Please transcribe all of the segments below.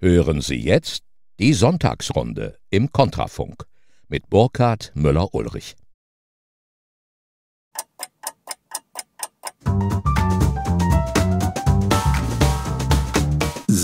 Hören Sie jetzt die Sonntagsrunde im Kontrafunk mit Burkhard Müller-Ulrich.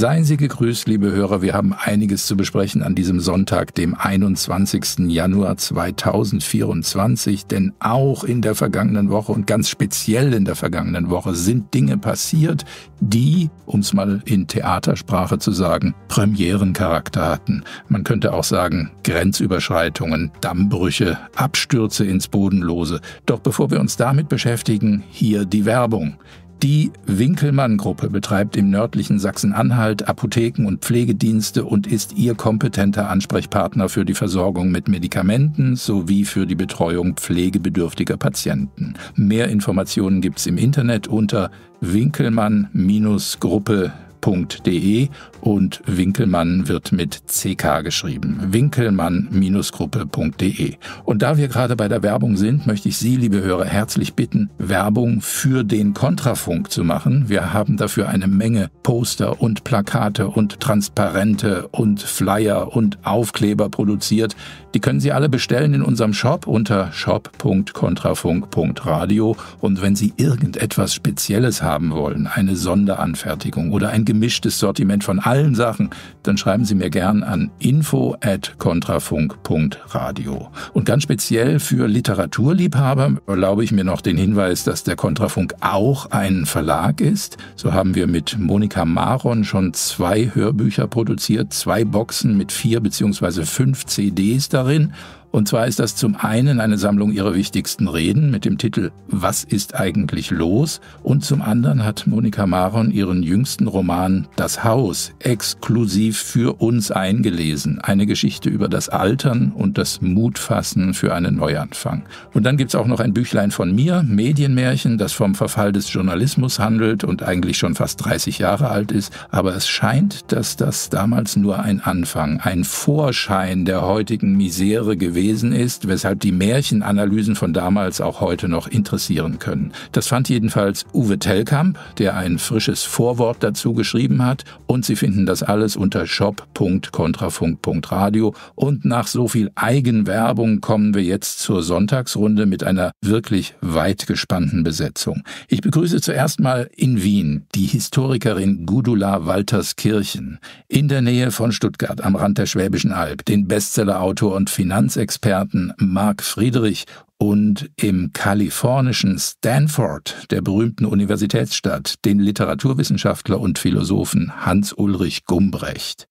Seien Sie gegrüßt, liebe Hörer. Wir haben einiges zu besprechen an diesem Sonntag, dem 21. Januar 2024. Denn auch in der vergangenen Woche und ganz speziell in der vergangenen Woche sind Dinge passiert, die, um es mal in Theatersprache zu sagen, Premierencharakter hatten. Man könnte auch sagen, Grenzüberschreitungen, Dammbrüche, Abstürze ins Bodenlose. Doch bevor wir uns damit beschäftigen, hier die Werbung. Die Winkelmann-Gruppe betreibt im nördlichen Sachsen-Anhalt Apotheken und Pflegedienste und ist ihr kompetenter Ansprechpartner für die Versorgung mit Medikamenten sowie für die Betreuung pflegebedürftiger Patienten. Mehr Informationen gibt's im Internet unter winkelmann-gruppe.de gruppe.de und Winkelmann wird mit CK geschrieben. Winkelmann-gruppe.de. Und da wir gerade bei der Werbung sind, möchte ich Sie, liebe Hörer, herzlich bitten, Werbung für den Kontrafunk zu machen. Wir haben dafür eine Menge Poster und Plakate und Transparente und Flyer und Aufkleber produziert. Die können Sie alle bestellen in unserem Shop unter shop.kontrafunk.radio. Und wenn Sie irgendetwas Spezielles haben wollen, eine Sonderanfertigung oder ein gemischtes Sortiment von allen Sachen, dann schreiben Sie mir gern an info@kontrafunk.radio. Und ganz speziell für Literaturliebhaber erlaube ich mir noch den Hinweis, dass der Kontrafunk auch ein Verlag ist. So haben wir mit Monika Maron schon zwei Hörbücher produziert, zwei Boxen mit vier bzw. fünf CDs darin. Und zwar ist das zum einen eine Sammlung ihrer wichtigsten Reden mit dem Titel Was ist eigentlich los? Und zum anderen hat Monika Maron ihren jüngsten Roman Das Haus exklusiv für uns eingelesen. Eine Geschichte über das Altern und das Mutfassen für einen Neuanfang. Und dann gibt's auch noch ein Büchlein von mir, Medienmärchen, das vom Verfall des Journalismus handelt und eigentlich schon fast 30 Jahre alt ist. Aber es scheint, dass das damals nur ein Anfang, ein Vorschein der heutigen Misere gewesen gewesen ist, weshalb die Märchenanalysen von damals auch heute noch interessieren können. Das fand jedenfalls Uwe Tellkamp, der ein frisches Vorwort dazu geschrieben hat und Sie finden das alles unter shop.kontrafunk.radio und nach so viel Eigenwerbung kommen wir jetzt zur Sonntagsrunde mit einer wirklich weit gespannten Besetzung. Ich begrüße zuerst mal in Wien die Historikerin Gudula Walterskirchen in der Nähe von Stuttgart am Rand der Schwäbischen Alb, den Bestsellerautor und Finanzexperten Experten Marc Friedrich und im kalifornischen Stanford, der berühmten Universitätsstadt, den Literaturwissenschaftler und Philosophen Hans Ulrich Gumbrecht.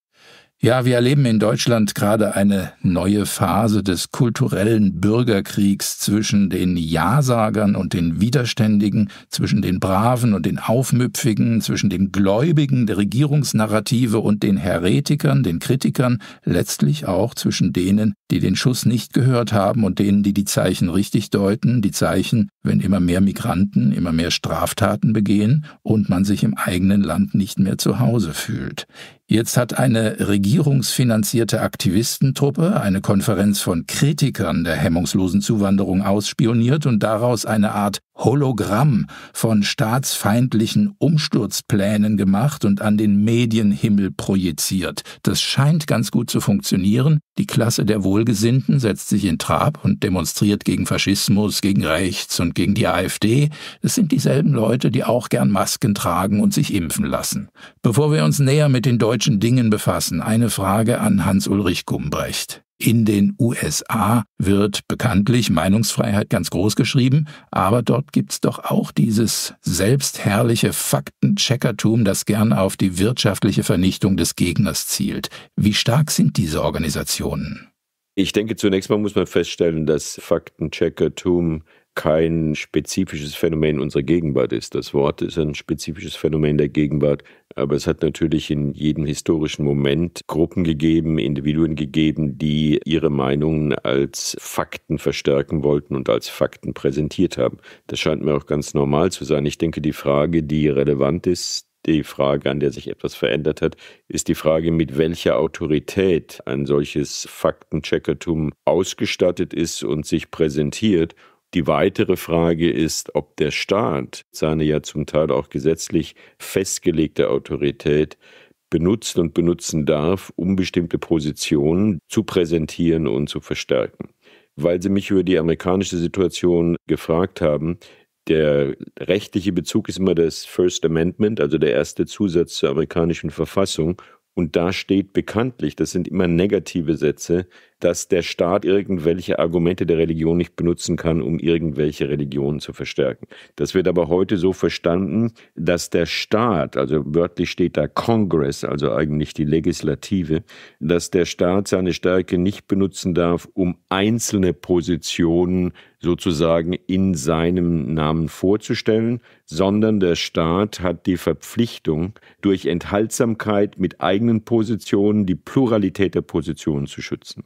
Ja, wir erleben in Deutschland gerade eine neue Phase des kulturellen Bürgerkriegs zwischen den Ja-Sagern und den Widerständigen, zwischen den Braven und den Aufmüpfigen, zwischen den Gläubigen der Regierungsnarrative und den Heretikern, den Kritikern, letztlich auch zwischen denen, die den Schuss nicht gehört haben und denen, die die Zeichen richtig deuten, die Zeichen, wenn immer mehr Migranten immer mehr Straftaten begehen und man sich im eigenen Land nicht mehr zu Hause fühlt. Jetzt hat eine regierungsfinanzierte Aktivistentruppe eine Konferenz von Kritikern der hemmungslosen Zuwanderung ausspioniert und daraus eine Art Hologramm von staatsfeindlichen Umsturzplänen gemacht und an den Medienhimmel projiziert. Das scheint ganz gut zu funktionieren. Die Klasse der Wohlgesinnten setzt sich in Trab und demonstriert gegen Faschismus, gegen rechts und gegen die AfD. Es sind dieselben Leute, die auch gern Masken tragen und sich impfen lassen. Bevor wir uns näher mit den deutschen deutschen Dingen befassen. Eine Frage an Hans-Ulrich Gumbrecht. In den USA wird bekanntlich Meinungsfreiheit ganz groß geschrieben, aber dort gibt's doch auch dieses selbstherrliche Faktencheckertum, das gern auf die wirtschaftliche Vernichtung des Gegners zielt. Wie stark sind diese Organisationen? Ich denke, zunächst mal muss man feststellen, dass Faktencheckertum kein spezifisches Phänomen unserer Gegenwart ist. Das Wort ist ein spezifisches Phänomen der Gegenwart, aber es hat natürlich in jedem historischen Moment Gruppen gegeben, Individuen gegeben, die ihre Meinungen als Fakten verstärken wollten und als Fakten präsentiert haben. Das scheint mir auch ganz normal zu sein. Ich denke, die Frage, die relevant ist, die Frage, an der sich etwas verändert hat, ist die Frage, mit welcher Autorität ein solches Faktencheckertum ausgestattet ist und sich präsentiert die weitere Frage ist, ob der Staat seine ja zum Teil auch gesetzlich festgelegte Autorität benutzt und benutzen darf, um bestimmte Positionen zu präsentieren und zu verstärken. Weil Sie mich über die amerikanische Situation gefragt haben, der rechtliche Bezug ist immer das First Amendment, also der erste Zusatz zur amerikanischen Verfassung. Und da steht bekanntlich, das sind immer negative Sätze, dass der Staat irgendwelche Argumente der Religion nicht benutzen kann, um irgendwelche Religionen zu verstärken. Das wird aber heute so verstanden, dass der Staat, also wörtlich steht da Congress, also eigentlich die Legislative, dass der Staat seine Stärke nicht benutzen darf, um einzelne Positionen sozusagen in seinem Namen vorzustellen, sondern der Staat hat die Verpflichtung, durch Enthaltsamkeit mit eigenen Positionen die Pluralität der Positionen zu schützen.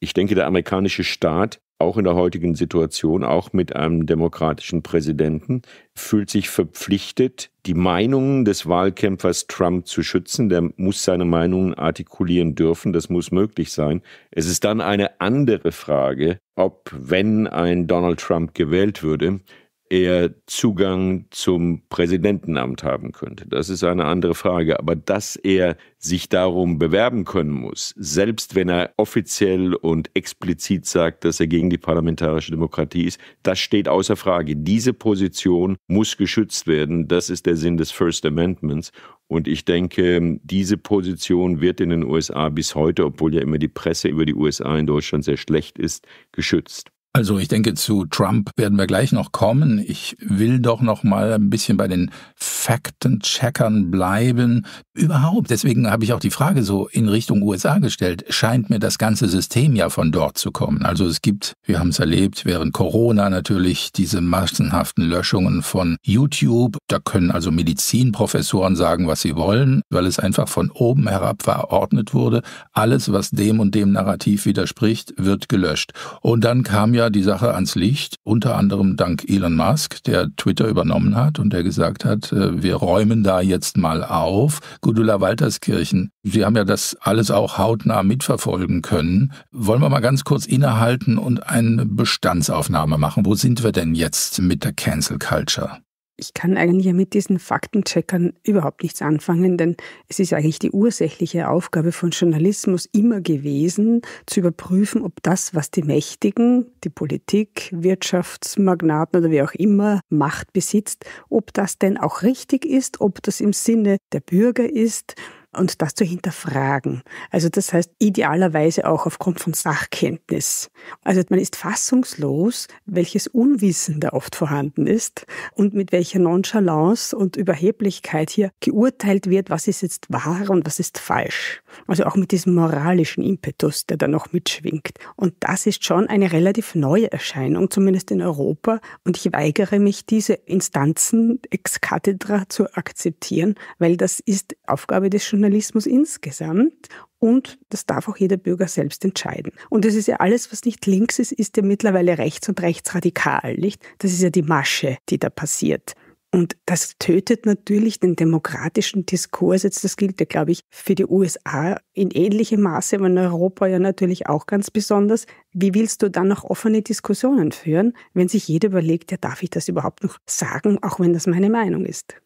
Ich denke, der amerikanische Staat, auch in der heutigen Situation, auch mit einem demokratischen Präsidenten, fühlt sich verpflichtet, die Meinungen des Wahlkämpfers Trump zu schützen. Der muss seine Meinungen artikulieren dürfen, das muss möglich sein. Es ist dann eine andere Frage, ob, wenn ein Donald Trump gewählt würde, er Zugang zum Präsidentenamt haben könnte. Das ist eine andere Frage. Aber dass er sich darum bewerben können muss, selbst wenn er offiziell und explizit sagt, dass er gegen die parlamentarische Demokratie ist, das steht außer Frage. Diese Position muss geschützt werden. Das ist der Sinn des First Amendments. Und ich denke, diese Position wird in den USA bis heute, obwohl ja immer die Presse über die USA in Deutschland sehr schlecht ist, geschützt. Also ich denke, zu Trump werden wir gleich noch kommen. Ich will doch noch mal ein bisschen bei den Faktencheckern bleiben. Überhaupt, deswegen habe ich auch die Frage so in Richtung USA gestellt, scheint mir das ganze System ja von dort zu kommen. Also es gibt, wir haben es erlebt, während Corona natürlich diese massenhaften Löschungen von YouTube. Da können also Medizinprofessoren sagen, was sie wollen, weil es einfach von oben herab verordnet wurde. Alles, was dem und dem Narrativ widerspricht, wird gelöscht. Und dann kam ja die Sache ans Licht, unter anderem dank Elon Musk, der Twitter übernommen hat und der gesagt hat, äh, wir räumen da jetzt mal auf. Gudula Walterskirchen, Sie haben ja das alles auch hautnah mitverfolgen können. Wollen wir mal ganz kurz innehalten und eine Bestandsaufnahme machen? Wo sind wir denn jetzt mit der Cancel Culture? ich kann eigentlich mit diesen Faktencheckern überhaupt nichts anfangen, denn es ist eigentlich die ursächliche Aufgabe von Journalismus immer gewesen, zu überprüfen, ob das, was die Mächtigen, die Politik, Wirtschaftsmagnaten oder wie auch immer Macht besitzt, ob das denn auch richtig ist, ob das im Sinne der Bürger ist, und das zu hinterfragen. Also das heißt idealerweise auch aufgrund von Sachkenntnis. Also man ist fassungslos, welches Unwissen da oft vorhanden ist und mit welcher Nonchalance und Überheblichkeit hier geurteilt wird, was ist jetzt wahr und was ist falsch. Also auch mit diesem moralischen Impetus, der da noch mitschwingt. Und das ist schon eine relativ neue Erscheinung, zumindest in Europa. Und ich weigere mich, diese Instanzen ex cathedra zu akzeptieren, weil das ist Aufgabe des Journalismus Journalismus insgesamt und das darf auch jeder Bürger selbst entscheiden. Und das ist ja alles, was nicht links ist, ist ja mittlerweile rechts und rechtsradikal, nicht? Das ist ja die Masche, die da passiert. Und das tötet natürlich den demokratischen Diskurs. Jetzt, das gilt ja, glaube ich, für die USA in ähnlichem Maße, aber in Europa ja natürlich auch ganz besonders. Wie willst du dann noch offene Diskussionen führen, wenn sich jeder überlegt, ja, darf ich das überhaupt noch sagen, auch wenn das meine Meinung ist?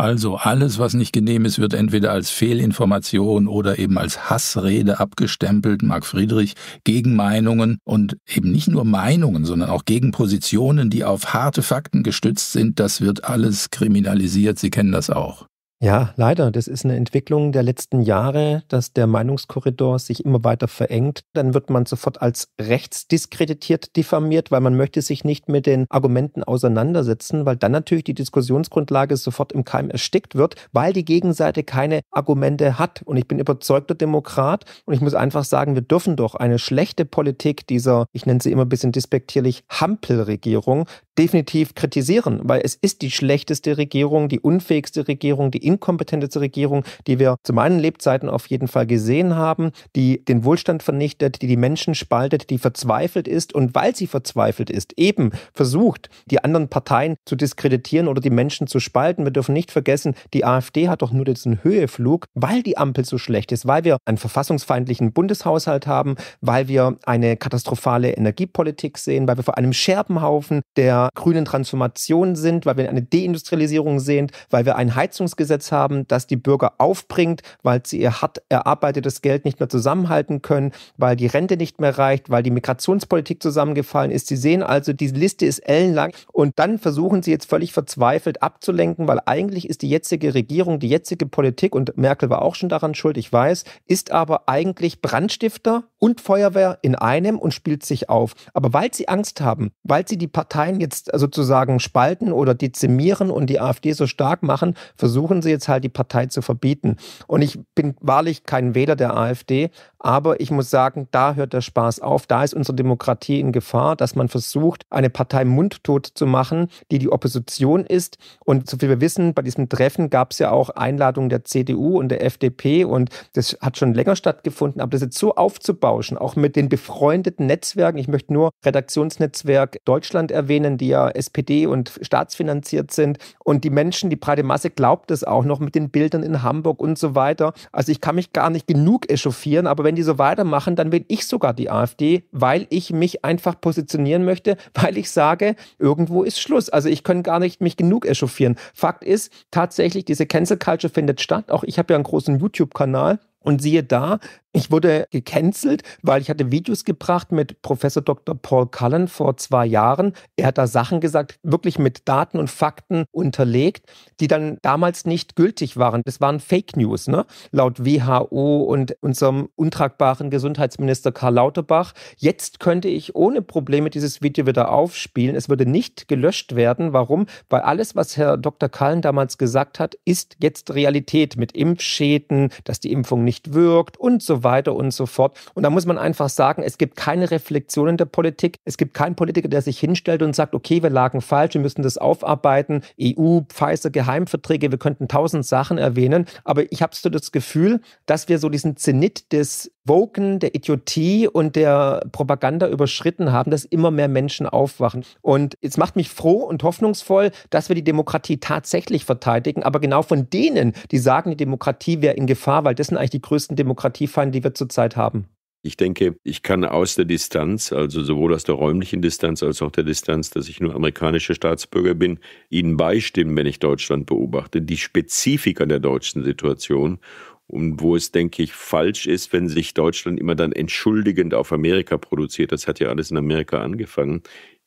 Also alles, was nicht genehm ist, wird entweder als Fehlinformation oder eben als Hassrede abgestempelt, Marc Friedrich, gegen Meinungen und eben nicht nur Meinungen, sondern auch gegen Positionen, die auf harte Fakten gestützt sind, das wird alles kriminalisiert, Sie kennen das auch. Ja, leider. Das ist eine Entwicklung der letzten Jahre, dass der Meinungskorridor sich immer weiter verengt. Dann wird man sofort als rechtsdiskreditiert diffamiert, weil man möchte sich nicht mit den Argumenten auseinandersetzen, weil dann natürlich die Diskussionsgrundlage sofort im Keim erstickt wird, weil die Gegenseite keine Argumente hat. Und ich bin überzeugter Demokrat und ich muss einfach sagen, wir dürfen doch eine schlechte Politik dieser, ich nenne sie immer ein bisschen despektierlich, Hampelregierung definitiv kritisieren, weil es ist die schlechteste Regierung, die unfähigste Regierung, die inkompetenteste Regierung, die wir zu meinen Lebzeiten auf jeden Fall gesehen haben, die den Wohlstand vernichtet, die die Menschen spaltet, die verzweifelt ist und weil sie verzweifelt ist, eben versucht, die anderen Parteien zu diskreditieren oder die Menschen zu spalten. Wir dürfen nicht vergessen, die AfD hat doch nur diesen Höheflug, weil die Ampel so schlecht ist, weil wir einen verfassungsfeindlichen Bundeshaushalt haben, weil wir eine katastrophale Energiepolitik sehen, weil wir vor einem Scherbenhaufen der grünen Transformation sind, weil wir eine Deindustrialisierung sehen, weil wir ein Heizungsgesetz Stromnetz haben, dass die Bürger aufbringt, weil sie ihr hart erarbeitetes Geld nicht mehr zusammenhalten können, weil die Rente nicht mehr reicht, weil die Migrationspolitik zusammengefallen ist. Sie sehen also, diese Liste ist ellenlang und dann versuchen sie jetzt völlig verzweifelt abzulenken, weil eigentlich ist die jetzige Regierung, die jetzige Politik und Merkel war auch schon daran schuld, ich weiß, ist aber eigentlich Brandstifter und Feuerwehr in einem und spielt sich auf. Aber weil sie Angst haben, weil sie die Parteien jetzt sozusagen spalten oder dezimieren und die AfD so stark machen, versuchen sie Chance jetzt halt, die Partei zu verbieten. Und ich bin wahrlich kein Wähler der AfD, aber ich muss sagen, da hört der Spaß auf. Da ist unsere Demokratie in Gefahr, dass man versucht, eine Partei mundtot zu machen, die die Opposition ist. Und so viel wir wissen, bei diesem Treffen gab es ja auch Einladungen der CDU und der FDP und das hat schon länger stattgefunden. Aber das jetzt so aufzubauschen, auch mit den befreundeten Netzwerken. Ich möchte nur Redaktionsnetzwerk Deutschland erwähnen, die ja SPD und staatsfinanziert sind. Und die Menschen, die breite Masse glaubt es auch auch noch mit den Bildern in Hamburg und so weiter. Also ich kann mich gar nicht genug echauffieren, aber wenn die so weitermachen, dann will ich sogar die AfD, weil ich mich einfach positionieren möchte, weil ich sage, irgendwo ist Schluss. Also ich kann gar nicht mich genug echauffieren. Fakt ist, tatsächlich, diese Cancel Culture findet statt. Auch ich habe ja einen großen YouTube-Kanal. Und siehe da, ich wurde gecancelt, weil ich hatte Videos gebracht mit Professor Dr. Paul Cullen vor zwei Jahren. Er hat da Sachen gesagt, wirklich mit Daten und Fakten unterlegt, die dann damals nicht gültig waren. Das waren Fake News, ne? laut WHO und unserem untragbaren Gesundheitsminister Karl Lauterbach. Jetzt könnte ich ohne Probleme dieses Video wieder aufspielen. Es würde nicht gelöscht werden. Warum? Weil alles, was Herr Dr. Cullen damals gesagt hat, ist jetzt Realität mit Impfschäden, dass die Impfung nicht wirkt und so weiter und so fort. Und da muss man einfach sagen, es gibt keine Reflexion in der Politik. Es gibt keinen Politiker, der sich hinstellt und sagt, okay, wir lagen falsch, wir müssen das aufarbeiten. EU, Pfizer, Geheimverträge, wir könnten tausend Sachen erwähnen. Aber ich habe so das Gefühl, dass wir so diesen Zenit des Woken, der Idiotie und der Propaganda überschritten haben, dass immer mehr Menschen aufwachen. Und es macht mich froh und hoffnungsvoll, dass wir die Demokratie tatsächlich verteidigen. Aber genau von denen, die sagen, die Demokratie wäre in Gefahr, weil das sind eigentlich die größten Demokratiefeinde, Gefahren, die wir zurzeit haben? Ich denke, ich kann aus der Distanz, also sowohl aus der räumlichen Distanz als auch der Distanz, dass ich nur amerikanischer Staatsbürger bin, Ihnen beistimmen, wenn ich Deutschland beobachte, die Spezifika der deutschen Situation und wo es, denke ich, falsch ist, wenn sich Deutschland immer dann entschuldigend auf Amerika produziert, das hat ja alles in Amerika angefangen,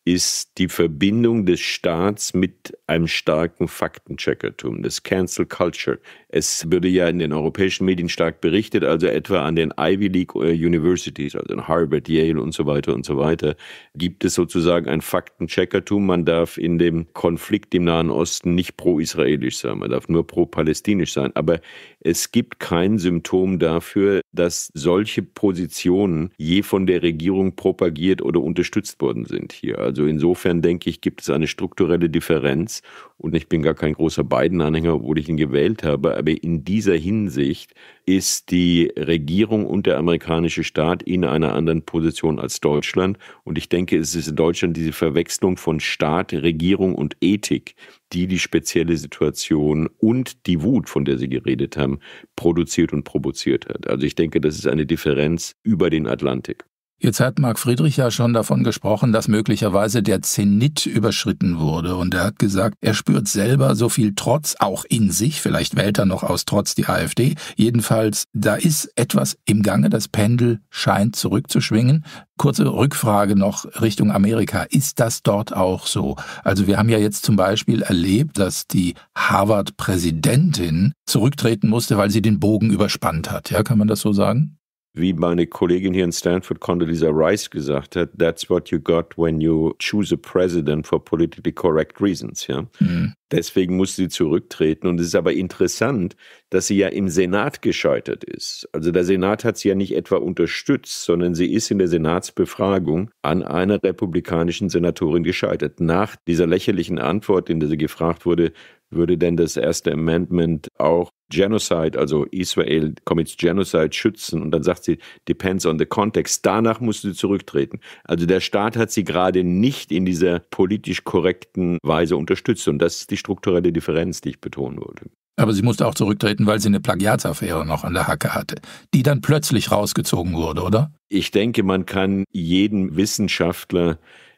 ist die Verbindung des Staats mit einem starken Faktencheckertum, das Cancel Culture. Es würde ja in den europäischen Medien stark berichtet, also etwa an den Ivy League äh, Universities, also in Harvard, Yale und so weiter und so weiter, gibt es sozusagen ein Faktencheckertum. Man darf in dem Konflikt im Nahen Osten nicht pro-israelisch sein, man darf nur pro-palästinisch sein. Aber es gibt kein Symptom dafür, dass solche Positionen je von der Regierung propagiert oder unterstützt worden sind hier. Also insofern denke ich, gibt es eine strukturelle Differenz und ich bin gar kein großer Biden-Anhänger, obwohl ich ihn gewählt habe. Aber in dieser Hinsicht ist die Regierung und der amerikanische Staat in einer anderen Position als Deutschland. Und ich denke, es ist in Deutschland diese Verwechslung von Staat, Regierung und Ethik, die die spezielle Situation und die Wut, von der Sie geredet haben, produziert und provoziert hat. Also ich denke, das ist eine Differenz über den Atlantik. Jetzt hat Marc Friedrich ja schon davon gesprochen, dass möglicherweise der Zenit überschritten wurde. Und er hat gesagt, er spürt selber so viel Trotz auch in sich. Vielleicht wählt er noch aus Trotz die AfD. Jedenfalls, da ist etwas im Gange. Das Pendel scheint zurückzuschwingen. Kurze Rückfrage noch Richtung Amerika. Ist das dort auch so? Also wir haben ja jetzt zum Beispiel erlebt, dass die Harvard-Präsidentin zurücktreten musste, weil sie den Bogen überspannt hat. Ja, kann man das so sagen? wie meine Kollegin hier in Stanford, Condoleezza Rice, gesagt hat, that's what you got when you choose a president for politically correct reasons. Ja? Mhm. Deswegen muss sie zurücktreten. Und es ist aber interessant, dass sie ja im Senat gescheitert ist. Also der Senat hat sie ja nicht etwa unterstützt, sondern sie ist in der Senatsbefragung an einer republikanischen Senatorin gescheitert. Nach dieser lächerlichen Antwort, in der sie gefragt wurde, würde denn das erste Amendment auch Genocide, also Israel commits Genocide schützen und dann sagt sie, depends on the context. Danach musst sie zurücktreten. Also der Staat hat sie gerade nicht in dieser politisch korrekten Weise unterstützt und das ist die strukturelle Differenz, die ich betonen wollte. Aber sie musste auch zurücktreten, weil sie eine Plagiatsaffäre noch an der Hacke hatte, die dann plötzlich rausgezogen wurde, oder? Ich denke, man kann jeden Wissenschaftler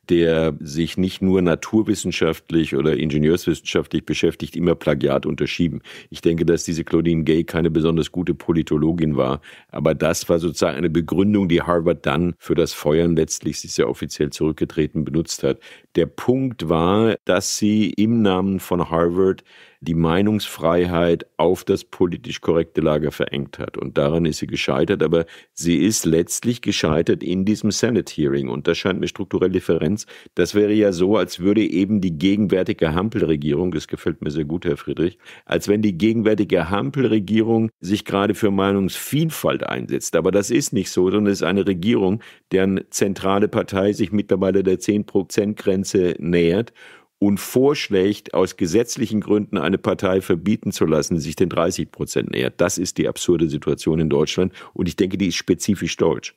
der sich nicht nur naturwissenschaftlich oder ingenieurswissenschaftlich beschäftigt, immer Plagiat unterschieben. Ich denke, dass diese Claudine Gay keine besonders gute Politologin war, aber das war sozusagen eine Begründung, die Harvard dann für das Feuern letztlich, sie ist ja offiziell zurückgetreten, benutzt hat. Der Punkt war, dass sie im Namen von Harvard die Meinungsfreiheit auf das politisch korrekte Lager verengt hat. Und daran ist sie gescheitert, aber sie ist letztlich gescheitert in diesem Senate Hearing. Und das scheint mir strukturell Differenz. Das wäre ja so, als würde eben die gegenwärtige Hampel-Regierung, das gefällt mir sehr gut, Herr Friedrich, als wenn die gegenwärtige Hampel-Regierung sich gerade für Meinungsvielfalt einsetzt. Aber das ist nicht so, sondern es ist eine Regierung, deren zentrale Partei sich mittlerweile der 10-Prozent-Grenze nähert und vorschlägt, aus gesetzlichen Gründen eine Partei verbieten zu lassen, sich den 30 Prozent nähert. Das ist die absurde Situation in Deutschland und ich denke, die ist spezifisch deutsch.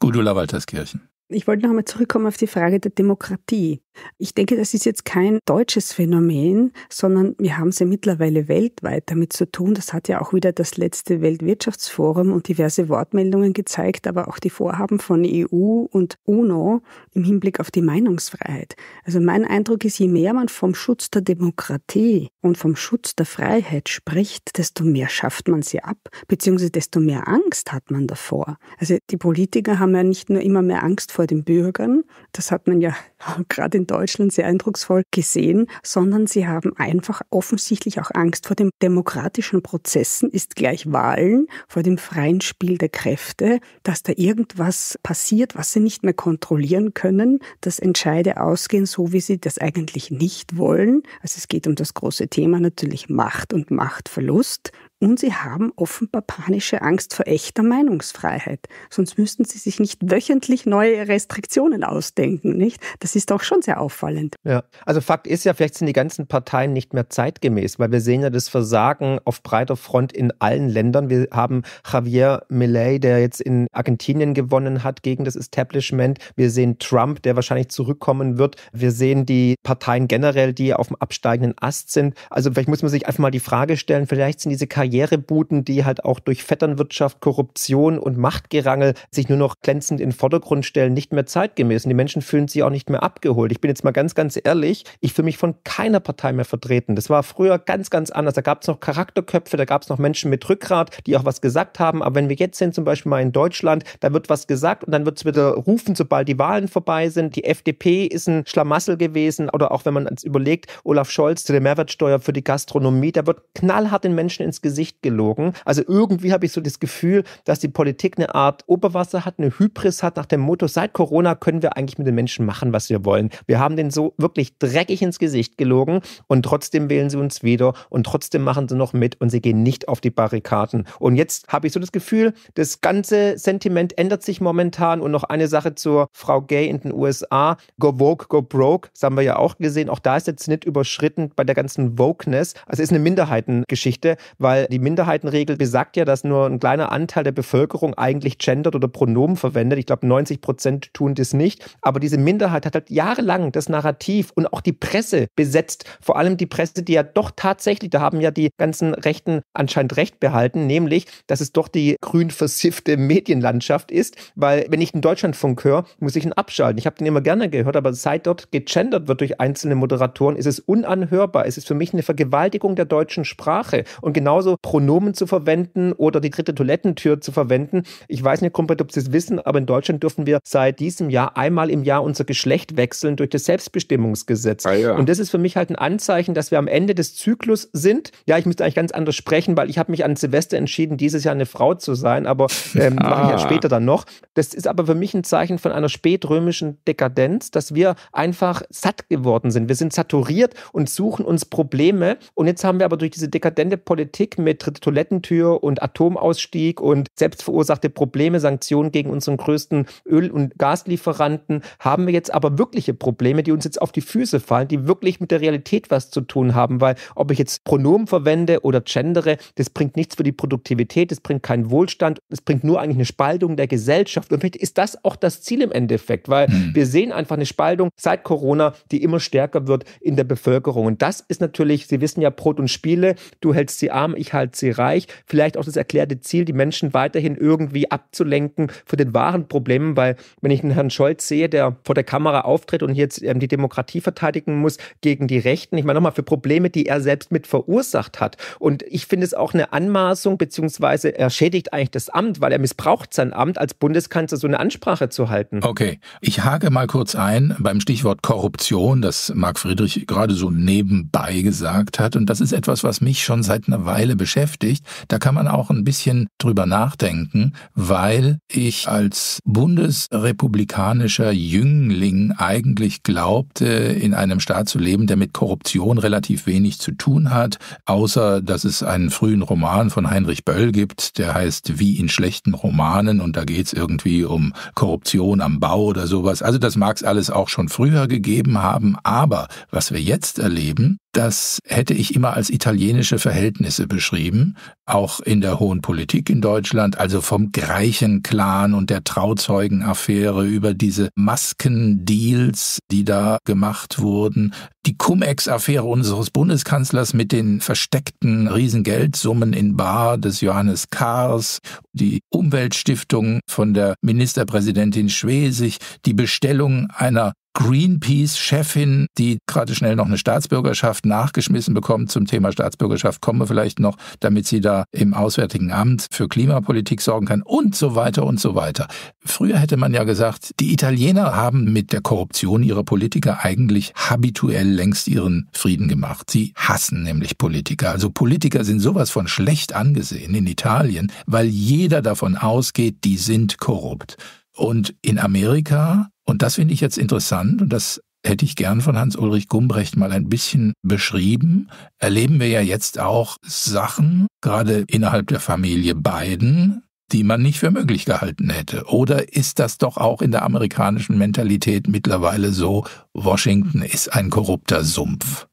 Gudula Walterskirchen. Ich wollte noch einmal zurückkommen auf die Frage der Demokratie. Ich denke, das ist jetzt kein deutsches Phänomen, sondern wir haben es ja mittlerweile weltweit damit zu tun. Das hat ja auch wieder das letzte Weltwirtschaftsforum und diverse Wortmeldungen gezeigt, aber auch die Vorhaben von EU und UNO im Hinblick auf die Meinungsfreiheit. Also mein Eindruck ist, je mehr man vom Schutz der Demokratie und vom Schutz der Freiheit spricht, desto mehr schafft man sie ab, beziehungsweise desto mehr Angst hat man davor. Also die Politiker haben ja nicht nur immer mehr Angst vor vor den Bürgern, das hat man ja gerade in Deutschland sehr eindrucksvoll gesehen, sondern sie haben einfach offensichtlich auch Angst vor den demokratischen Prozessen, ist gleich Wahlen, vor dem freien Spiel der Kräfte, dass da irgendwas passiert, was sie nicht mehr kontrollieren können, dass Entscheide ausgehen, so wie sie das eigentlich nicht wollen. Also es geht um das große Thema natürlich Macht und Machtverlust. Und sie haben offenbar panische Angst vor echter Meinungsfreiheit. Sonst müssten sie sich nicht wöchentlich neue Restriktionen ausdenken, nicht? Das ist auch schon sehr auffallend. Ja, also Fakt ist ja, vielleicht sind die ganzen Parteien nicht mehr zeitgemäß, weil wir sehen ja das Versagen auf breiter Front in allen Ländern. Wir haben Javier Milei, der jetzt in Argentinien gewonnen hat gegen das Establishment. Wir sehen Trump, der wahrscheinlich zurückkommen wird. Wir sehen die Parteien generell, die auf dem absteigenden Ast sind. Also vielleicht muss man sich einfach mal die Frage stellen, vielleicht sind diese Karriere Karrierebuden, die halt auch durch Vetternwirtschaft, Korruption und Machtgerangel sich nur noch glänzend in den Vordergrund stellen, nicht mehr zeitgemäß. Und die Menschen fühlen sich auch nicht mehr abgeholt. Ich bin jetzt mal ganz, ganz ehrlich, ich fühle mich von keiner Partei mehr vertreten. Das war früher ganz, ganz anders. Da gab es noch Charakterköpfe, da gab es noch Menschen mit Rückgrat, die auch was gesagt haben. Aber wenn wir jetzt sind, zum Beispiel mal in Deutschland, da wird was gesagt und dann wird es wieder rufen, sobald die Wahlen vorbei sind. Die FDP ist ein Schlamassel gewesen. Oder auch wenn man jetzt überlegt, Olaf Scholz zu der Mehrwertsteuer für die Gastronomie, da wird knallhart den Menschen ins Gesicht Gesicht gelogen. Also irgendwie habe ich so das Gefühl, dass die Politik eine Art Oberwasser hat, eine Hybris hat nach dem Motto, seit Corona können wir eigentlich mit den Menschen machen, was wir wollen. Wir haben den so wirklich dreckig ins Gesicht gelogen und trotzdem wählen sie uns wieder und trotzdem machen sie noch mit und sie gehen nicht auf die Barrikaden. Und jetzt habe ich so das Gefühl, das ganze Sentiment ändert sich momentan und noch eine Sache zur Frau Gay in den USA. Go woke, go broke, das haben wir ja auch gesehen. Auch da ist jetzt nicht überschritten bei der ganzen Wokeness. Also es ist eine Minderheitengeschichte, weil die Minderheitenregel besagt ja, dass nur ein kleiner Anteil der Bevölkerung eigentlich gendert oder Pronomen verwendet. Ich glaube, 90 Prozent tun das nicht. Aber diese Minderheit hat halt jahrelang das Narrativ und auch die Presse besetzt. Vor allem die Presse, die ja doch tatsächlich, da haben ja die ganzen Rechten anscheinend Recht behalten, nämlich, dass es doch die grün versiffte Medienlandschaft ist. Weil wenn ich einen Deutschlandfunk höre, muss ich ihn abschalten. Ich habe den immer gerne gehört, aber seit dort gegendert wird durch einzelne Moderatoren, ist es unanhörbar. Es ist für mich eine Vergewaltigung der deutschen Sprache. Und genauso Pronomen zu verwenden oder die dritte Toilettentür zu verwenden. Ich weiß nicht komplett, ob Sie es wissen, aber in Deutschland dürfen wir seit diesem Jahr einmal im Jahr unser Geschlecht wechseln durch das Selbstbestimmungsgesetz. Ah, ja. Und das ist für mich halt ein Anzeichen, dass wir am Ende des Zyklus sind. Ja, ich müsste eigentlich ganz anders sprechen, weil ich habe mich an Silvester entschieden, dieses Jahr eine Frau zu sein, aber ähm, ah. mache ich ja ah. später dann noch. Das ist aber für mich ein Zeichen von einer spätrömischen Dekadenz, dass wir einfach satt geworden sind. Wir sind saturiert und suchen uns Probleme. Und jetzt haben wir aber durch diese dekadente Politik mit dritte Toilettentür und Atomausstieg und selbstverursachte Probleme, Sanktionen gegen unseren größten Öl- und Gaslieferanten, haben wir jetzt aber wirkliche Probleme, die uns jetzt auf die Füße fallen, die wirklich mit der Realität was zu tun haben, weil ob ich jetzt Pronomen verwende oder gendere, das bringt nichts für die Produktivität, das bringt keinen Wohlstand, das bringt nur eigentlich eine Spaltung der Gesellschaft. Und vielleicht ist das auch das Ziel im Endeffekt, weil mhm. wir sehen einfach eine Spaltung seit Corona, die immer stärker wird in der Bevölkerung. Und das ist natürlich, Sie wissen ja, Brot und Spiele, du hältst die Arme, ich ich halte sie reich. Vielleicht auch das erklärte Ziel, die Menschen weiterhin irgendwie abzulenken von den wahren Problemen, weil wenn ich einen Herrn Scholz sehe, der vor der Kamera auftritt und jetzt ähm, die Demokratie verteidigen muss gegen die Rechten, ich meine nochmal für Probleme, die er selbst mit verursacht hat. Und ich finde es auch eine Anmaßung, beziehungsweise er schädigt eigentlich das Amt, weil er missbraucht sein Amt als Bundeskanzler so eine Ansprache zu halten. Okay, ich hake mal kurz ein beim Stichwort Korruption, das Marc Friedrich gerade so nebenbei gesagt hat. Und das ist etwas, was mich schon seit einer Weile beschäftigt, da kann man auch ein bisschen drüber nachdenken, weil ich als bundesrepublikanischer Jüngling eigentlich glaubte, in einem Staat zu leben, der mit Korruption relativ wenig zu tun hat, außer dass es einen frühen Roman von Heinrich Böll gibt, der heißt Wie in schlechten Romanen und da geht es irgendwie um Korruption am Bau oder sowas. Also das mag es alles auch schon früher gegeben haben, aber was wir jetzt erleben, das hätte ich immer als italienische Verhältnisse beschrieben, auch in der hohen Politik in Deutschland, also vom Greichen-Clan und der Trauzeugenaffäre über diese Maskendeals, die da gemacht wurden, die Cum-Ex-Affäre unseres Bundeskanzlers mit den versteckten Riesengeldsummen in Bar des Johannes Kahrs, die Umweltstiftung von der Ministerpräsidentin Schwesig, die Bestellung einer Greenpeace-Chefin, die gerade schnell noch eine Staatsbürgerschaft nachgeschmissen bekommt. Zum Thema Staatsbürgerschaft kommen wir vielleicht noch, damit sie da im Auswärtigen Amt für Klimapolitik sorgen kann und so weiter und so weiter. Früher hätte man ja gesagt, die Italiener haben mit der Korruption ihrer Politiker eigentlich habituell längst ihren Frieden gemacht. Sie hassen nämlich Politiker. Also Politiker sind sowas von schlecht angesehen in Italien, weil jeder davon ausgeht, die sind korrupt. Und in Amerika und das finde ich jetzt interessant und das hätte ich gern von Hans-Ulrich Gumbrecht mal ein bisschen beschrieben. Erleben wir ja jetzt auch Sachen, gerade innerhalb der Familie Biden, die man nicht für möglich gehalten hätte. Oder ist das doch auch in der amerikanischen Mentalität mittlerweile so, Washington ist ein korrupter Sumpf?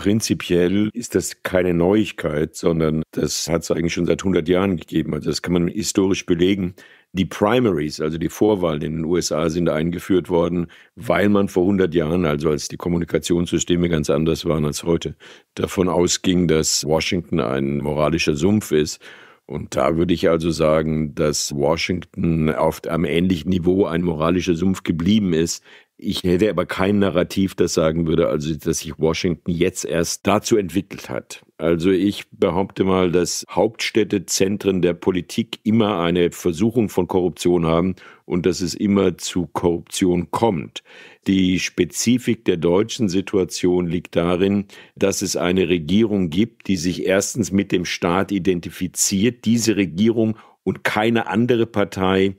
Prinzipiell ist das keine Neuigkeit, sondern das hat es eigentlich schon seit 100 Jahren gegeben. Also das kann man historisch belegen. Die Primaries, also die Vorwahlen in den USA, sind eingeführt worden, weil man vor 100 Jahren, also als die Kommunikationssysteme ganz anders waren als heute, davon ausging, dass Washington ein moralischer Sumpf ist. Und da würde ich also sagen, dass Washington auf einem ähnlichen Niveau ein moralischer Sumpf geblieben ist, ich hätte aber kein Narrativ, das sagen würde, also dass sich Washington jetzt erst dazu entwickelt hat. Also ich behaupte mal, dass Hauptstädte, Zentren der Politik immer eine Versuchung von Korruption haben und dass es immer zu Korruption kommt. Die Spezifik der deutschen Situation liegt darin, dass es eine Regierung gibt, die sich erstens mit dem Staat identifiziert. Diese Regierung und keine andere Partei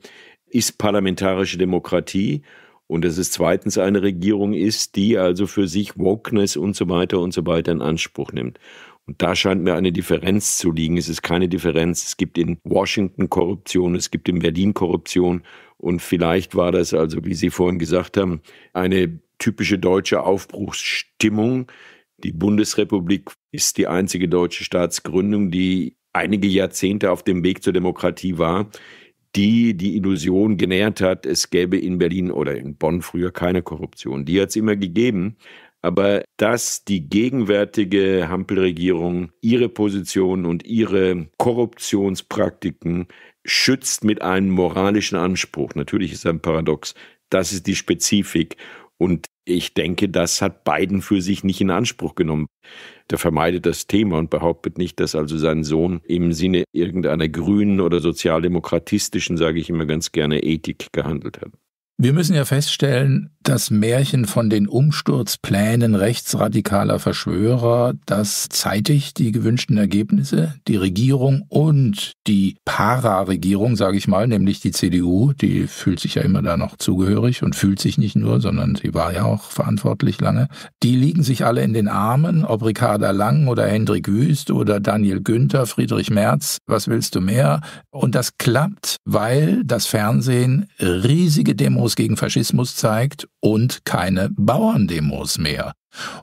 ist parlamentarische Demokratie und dass es zweitens eine Regierung ist, die also für sich Wokeness und so weiter und so weiter in Anspruch nimmt. Und da scheint mir eine Differenz zu liegen. Es ist keine Differenz. Es gibt in Washington Korruption, es gibt in Berlin Korruption. Und vielleicht war das also, wie Sie vorhin gesagt haben, eine typische deutsche Aufbruchsstimmung. Die Bundesrepublik ist die einzige deutsche Staatsgründung, die einige Jahrzehnte auf dem Weg zur Demokratie war, die die Illusion genährt hat, es gäbe in Berlin oder in Bonn früher keine Korruption. Die hat es immer gegeben. Aber dass die gegenwärtige Hampel-Regierung ihre Position und ihre Korruptionspraktiken schützt mit einem moralischen Anspruch, natürlich ist das ein Paradox, das ist die Spezifik. Und ich denke, das hat Biden für sich nicht in Anspruch genommen. Der vermeidet das Thema und behauptet nicht, dass also sein Sohn im Sinne irgendeiner grünen oder sozialdemokratistischen, sage ich immer ganz gerne, Ethik gehandelt hat. Wir müssen ja feststellen, das Märchen von den Umsturzplänen rechtsradikaler Verschwörer, das zeitigt die gewünschten Ergebnisse. Die Regierung und die Pararegierung, sage ich mal, nämlich die CDU, die fühlt sich ja immer da noch zugehörig und fühlt sich nicht nur, sondern sie war ja auch verantwortlich lange. Die liegen sich alle in den Armen, ob Ricarda Lang oder Hendrik Wüst oder Daniel Günther, Friedrich Merz, was willst du mehr? Und das klappt, weil das Fernsehen riesige Demos Demos gegen Faschismus zeigt und keine Bauerndemos mehr.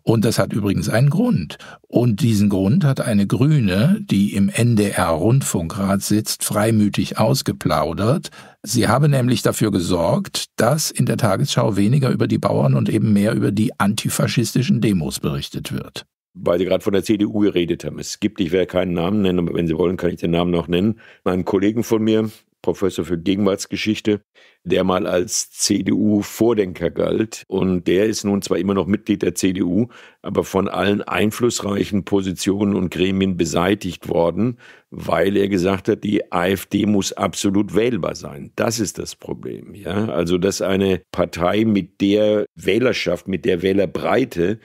Und das hat übrigens einen Grund. Und diesen Grund hat eine Grüne, die im NDR-Rundfunkrat sitzt, freimütig ausgeplaudert. Sie habe nämlich dafür gesorgt, dass in der Tagesschau weniger über die Bauern und eben mehr über die antifaschistischen Demos berichtet wird. Weil Sie gerade von der CDU geredet haben. Es gibt, ich werde keinen Namen nennen, aber wenn Sie wollen, kann ich den Namen noch nennen. Einen Kollegen von mir, Professor für Gegenwartsgeschichte, der mal als CDU-Vordenker galt. Und der ist nun zwar immer noch Mitglied der CDU, aber von allen einflussreichen Positionen und Gremien beseitigt worden, weil er gesagt hat, die AfD muss absolut wählbar sein. Das ist das Problem. Ja? Also, dass eine Partei mit der Wählerschaft, mit der Wählerbreite,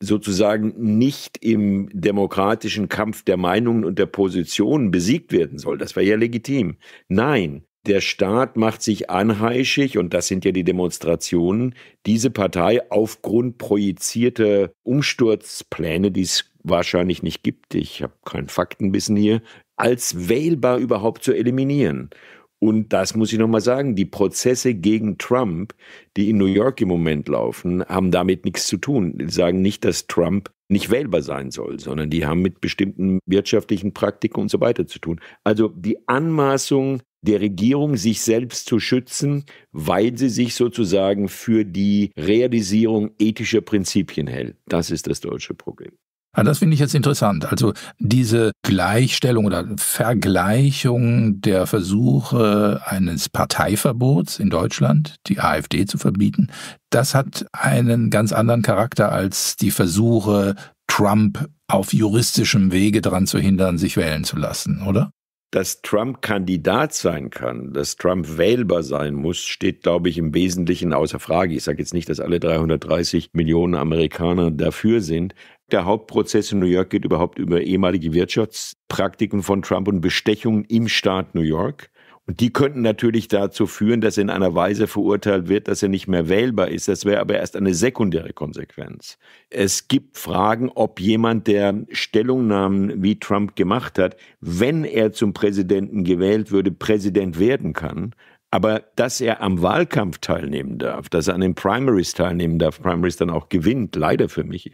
sozusagen nicht im demokratischen Kampf der Meinungen und der Positionen besiegt werden soll. Das wäre ja legitim. Nein, der Staat macht sich anheischig, und das sind ja die Demonstrationen, diese Partei aufgrund projizierter Umsturzpläne, die es wahrscheinlich nicht gibt, ich habe kein Faktenbissen hier, als wählbar überhaupt zu eliminieren. Und das muss ich nochmal sagen, die Prozesse gegen Trump, die in New York im Moment laufen, haben damit nichts zu tun. Die sagen nicht, dass Trump nicht wählbar sein soll, sondern die haben mit bestimmten wirtschaftlichen Praktiken und so weiter zu tun. Also die Anmaßung der Regierung, sich selbst zu schützen, weil sie sich sozusagen für die Realisierung ethischer Prinzipien hält. Das ist das deutsche Problem. Ah, das finde ich jetzt interessant. Also diese Gleichstellung oder Vergleichung der Versuche eines Parteiverbots in Deutschland, die AfD zu verbieten, das hat einen ganz anderen Charakter als die Versuche, Trump auf juristischem Wege daran zu hindern, sich wählen zu lassen, oder? Dass Trump Kandidat sein kann, dass Trump wählbar sein muss, steht, glaube ich, im Wesentlichen außer Frage. Ich sage jetzt nicht, dass alle 330 Millionen Amerikaner dafür sind, der Hauptprozess in New York geht überhaupt über ehemalige Wirtschaftspraktiken von Trump und Bestechungen im Staat New York. Und die könnten natürlich dazu führen, dass er in einer Weise verurteilt wird, dass er nicht mehr wählbar ist. Das wäre aber erst eine sekundäre Konsequenz. Es gibt Fragen, ob jemand, der Stellungnahmen wie Trump gemacht hat, wenn er zum Präsidenten gewählt würde, Präsident werden kann. Aber dass er am Wahlkampf teilnehmen darf, dass er an den Primaries teilnehmen darf, Primaries dann auch gewinnt, leider für mich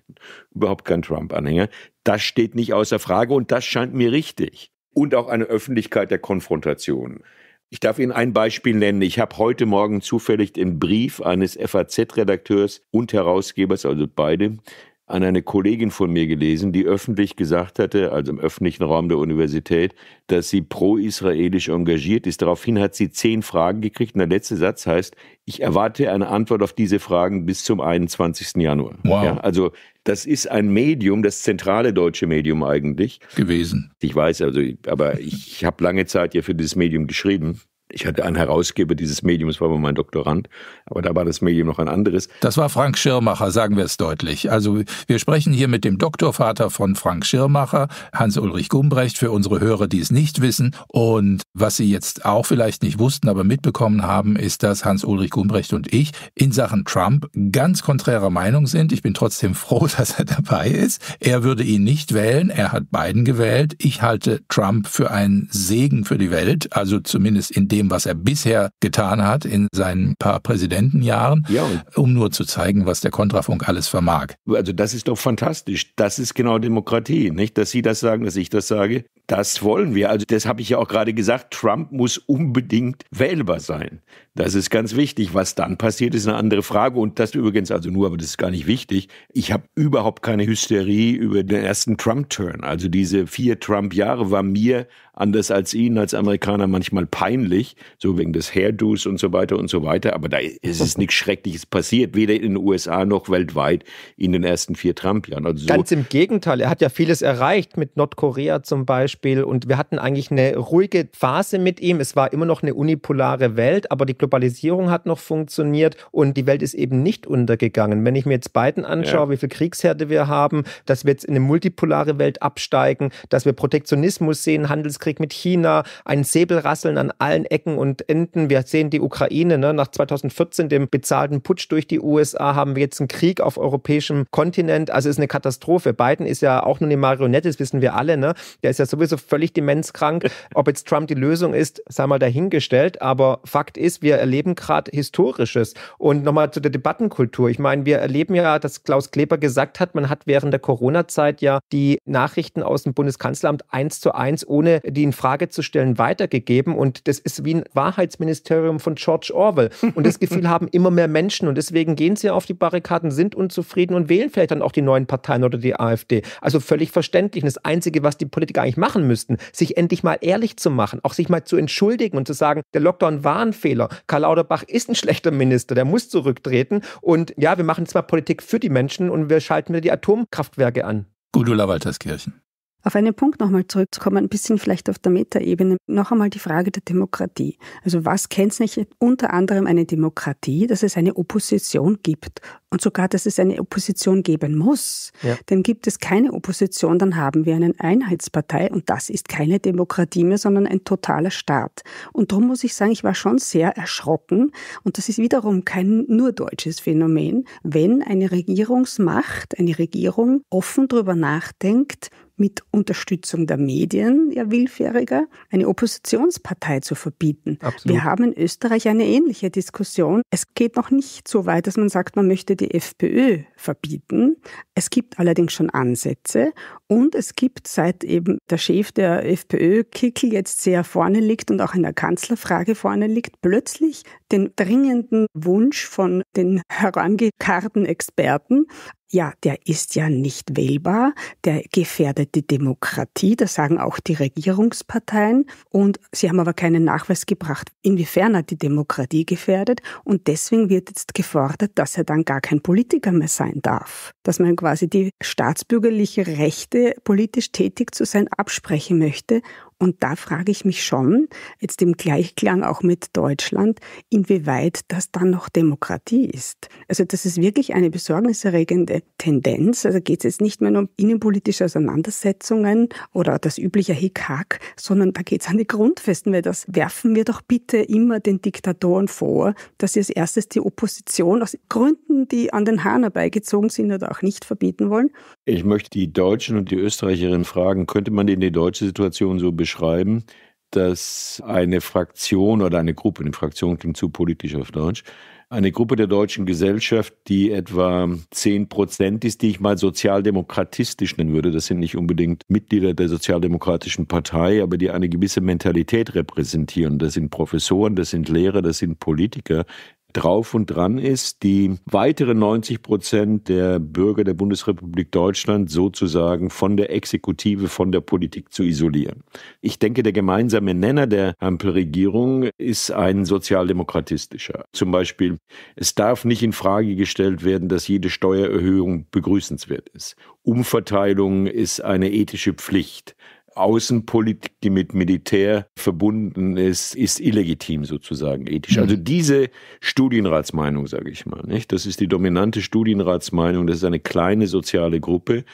überhaupt kein Trump-Anhänger, das steht nicht außer Frage und das scheint mir richtig. Und auch eine Öffentlichkeit der Konfrontation. Ich darf Ihnen ein Beispiel nennen. Ich habe heute Morgen zufällig den Brief eines FAZ-Redakteurs und Herausgebers, also beide, an eine Kollegin von mir gelesen, die öffentlich gesagt hatte, also im öffentlichen Raum der Universität, dass sie pro-israelisch engagiert ist. Daraufhin hat sie zehn Fragen gekriegt und der letzte Satz heißt, ich erwarte eine Antwort auf diese Fragen bis zum 21. Januar. Wow. Ja, also das ist ein Medium, das zentrale deutsche Medium eigentlich. Gewesen. Ich weiß, also, aber ich habe lange Zeit ja für dieses Medium geschrieben. Ich hatte einen Herausgeber dieses Mediums, war aber mein Doktorand, aber da war das Medium noch ein anderes. Das war Frank Schirmacher, sagen wir es deutlich. Also wir sprechen hier mit dem Doktorvater von Frank Schirmacher, Hans-Ulrich Gumbrecht, für unsere Hörer, die es nicht wissen. Und was Sie jetzt auch vielleicht nicht wussten, aber mitbekommen haben, ist, dass Hans-Ulrich Gumbrecht und ich in Sachen Trump ganz konträrer Meinung sind. Ich bin trotzdem froh, dass er dabei ist. Er würde ihn nicht wählen, er hat Biden gewählt. Ich halte Trump für einen Segen für die Welt, also zumindest in dem dem, was er bisher getan hat in seinen paar Präsidentenjahren, ja. um nur zu zeigen, was der Kontrafunk alles vermag. Also das ist doch fantastisch. Das ist genau Demokratie, nicht? Dass Sie das sagen, dass ich das sage. Das wollen wir. Also das habe ich ja auch gerade gesagt. Trump muss unbedingt wählbar sein. Das ist ganz wichtig. Was dann passiert, ist eine andere Frage. Und das übrigens also nur, aber das ist gar nicht wichtig. Ich habe überhaupt keine Hysterie über den ersten Trump-Turn. Also diese vier Trump-Jahre war mir anders als Ihnen als Amerikaner manchmal peinlich, so wegen des Hairdos und so weiter und so weiter. Aber da ist es nichts Schreckliches passiert, weder in den USA noch weltweit in den ersten vier Trump-Jahren. Also Ganz so. im Gegenteil, er hat ja vieles erreicht mit Nordkorea zum Beispiel. Und wir hatten eigentlich eine ruhige Phase mit ihm. Es war immer noch eine unipolare Welt, aber die Globalisierung hat noch funktioniert und die Welt ist eben nicht untergegangen. Wenn ich mir jetzt Biden anschaue, ja. wie viel Kriegsherde wir haben, dass wir jetzt in eine multipolare Welt absteigen, dass wir Protektionismus sehen, Handelskrieg mit China, ein Säbelrasseln an allen Ecken und Enden. Wir sehen die Ukraine ne? nach 2014, dem bezahlten Putsch durch die USA, haben wir jetzt einen Krieg auf europäischem Kontinent. Also ist eine Katastrophe. Biden ist ja auch nur eine Marionette, das wissen wir alle. Ne? Der ist ja sowieso völlig demenzkrank. Ob jetzt Trump die Lösung ist, sei mal dahingestellt. Aber Fakt ist, wir wir erleben gerade Historisches. Und nochmal zu der Debattenkultur. Ich meine, wir erleben ja, dass Klaus Kleber gesagt hat, man hat während der Corona-Zeit ja die Nachrichten aus dem Bundeskanzleramt eins zu eins, ohne die in Frage zu stellen, weitergegeben. Und das ist wie ein Wahrheitsministerium von George Orwell. Und das Gefühl haben immer mehr Menschen. Und deswegen gehen sie auf die Barrikaden, sind unzufrieden und wählen vielleicht dann auch die neuen Parteien oder die AfD. Also völlig verständlich. Und das Einzige, was die Politiker eigentlich machen müssten, sich endlich mal ehrlich zu machen, auch sich mal zu entschuldigen und zu sagen, der Lockdown war ein Fehler. Karl Lauterbach ist ein schlechter Minister, der muss zurücktreten. Und ja, wir machen zwar Politik für die Menschen und wir schalten wieder die Atomkraftwerke an. Gudula Walterskirchen. Auf einen Punkt nochmal zurückzukommen, ein bisschen vielleicht auf der Metaebene, noch einmal die Frage der Demokratie. Also was nicht unter anderem eine Demokratie, dass es eine Opposition gibt und sogar, dass es eine Opposition geben muss. Ja. Denn gibt es keine Opposition, dann haben wir eine Einheitspartei und das ist keine Demokratie mehr, sondern ein totaler Staat. Und darum muss ich sagen, ich war schon sehr erschrocken und das ist wiederum kein nur deutsches Phänomen, wenn eine Regierungsmacht, eine Regierung offen darüber nachdenkt, mit Unterstützung der Medien, ja willfähriger, eine Oppositionspartei zu verbieten. Absolut. Wir haben in Österreich eine ähnliche Diskussion. Es geht noch nicht so weit, dass man sagt, man möchte die FPÖ verbieten. Es gibt allerdings schon Ansätze und es gibt seit eben der Chef der FPÖ Kickel jetzt sehr vorne liegt und auch in der Kanzlerfrage vorne liegt, plötzlich den dringenden Wunsch von den herangekarten Experten, ja, der ist ja nicht wählbar, der gefährdet die Demokratie, das sagen auch die Regierungsparteien. Und sie haben aber keinen Nachweis gebracht, inwiefern er die Demokratie gefährdet. Und deswegen wird jetzt gefordert, dass er dann gar kein Politiker mehr sein sein darf, dass man quasi die staatsbürgerliche Rechte, politisch tätig zu sein, absprechen möchte und da frage ich mich schon, jetzt im Gleichklang auch mit Deutschland, inwieweit das dann noch Demokratie ist. Also das ist wirklich eine besorgniserregende Tendenz. Also geht es jetzt nicht mehr um innenpolitische Auseinandersetzungen oder das übliche Hickhack, sondern da geht es an die Grundfesten, weil das werfen wir doch bitte immer den Diktatoren vor, dass sie als erstes die Opposition aus Gründen, die an den Haaren herbeigezogen sind oder auch nicht verbieten wollen. Ich möchte die Deutschen und die Österreicherinnen fragen, könnte man in die deutsche Situation so beschreiben? schreiben, dass eine Fraktion oder eine Gruppe, eine Fraktion klingt zu politisch auf Deutsch, eine Gruppe der deutschen Gesellschaft, die etwa 10 Prozent ist, die ich mal sozialdemokratistisch nennen würde. Das sind nicht unbedingt Mitglieder der Sozialdemokratischen Partei, aber die eine gewisse Mentalität repräsentieren. Das sind Professoren, das sind Lehrer, das sind Politiker, drauf und dran ist, die weiteren 90 Prozent der Bürger der Bundesrepublik Deutschland sozusagen von der Exekutive, von der Politik zu isolieren. Ich denke, der gemeinsame Nenner der Ampelregierung ist ein sozialdemokratistischer. Zum Beispiel, es darf nicht in Frage gestellt werden, dass jede Steuererhöhung begrüßenswert ist. Umverteilung ist eine ethische Pflicht. Außenpolitik, die mit Militär verbunden ist, ist illegitim sozusagen ethisch. Also mhm. diese Studienratsmeinung, sage ich mal, nicht? das ist die dominante Studienratsmeinung, das ist eine kleine soziale Gruppe,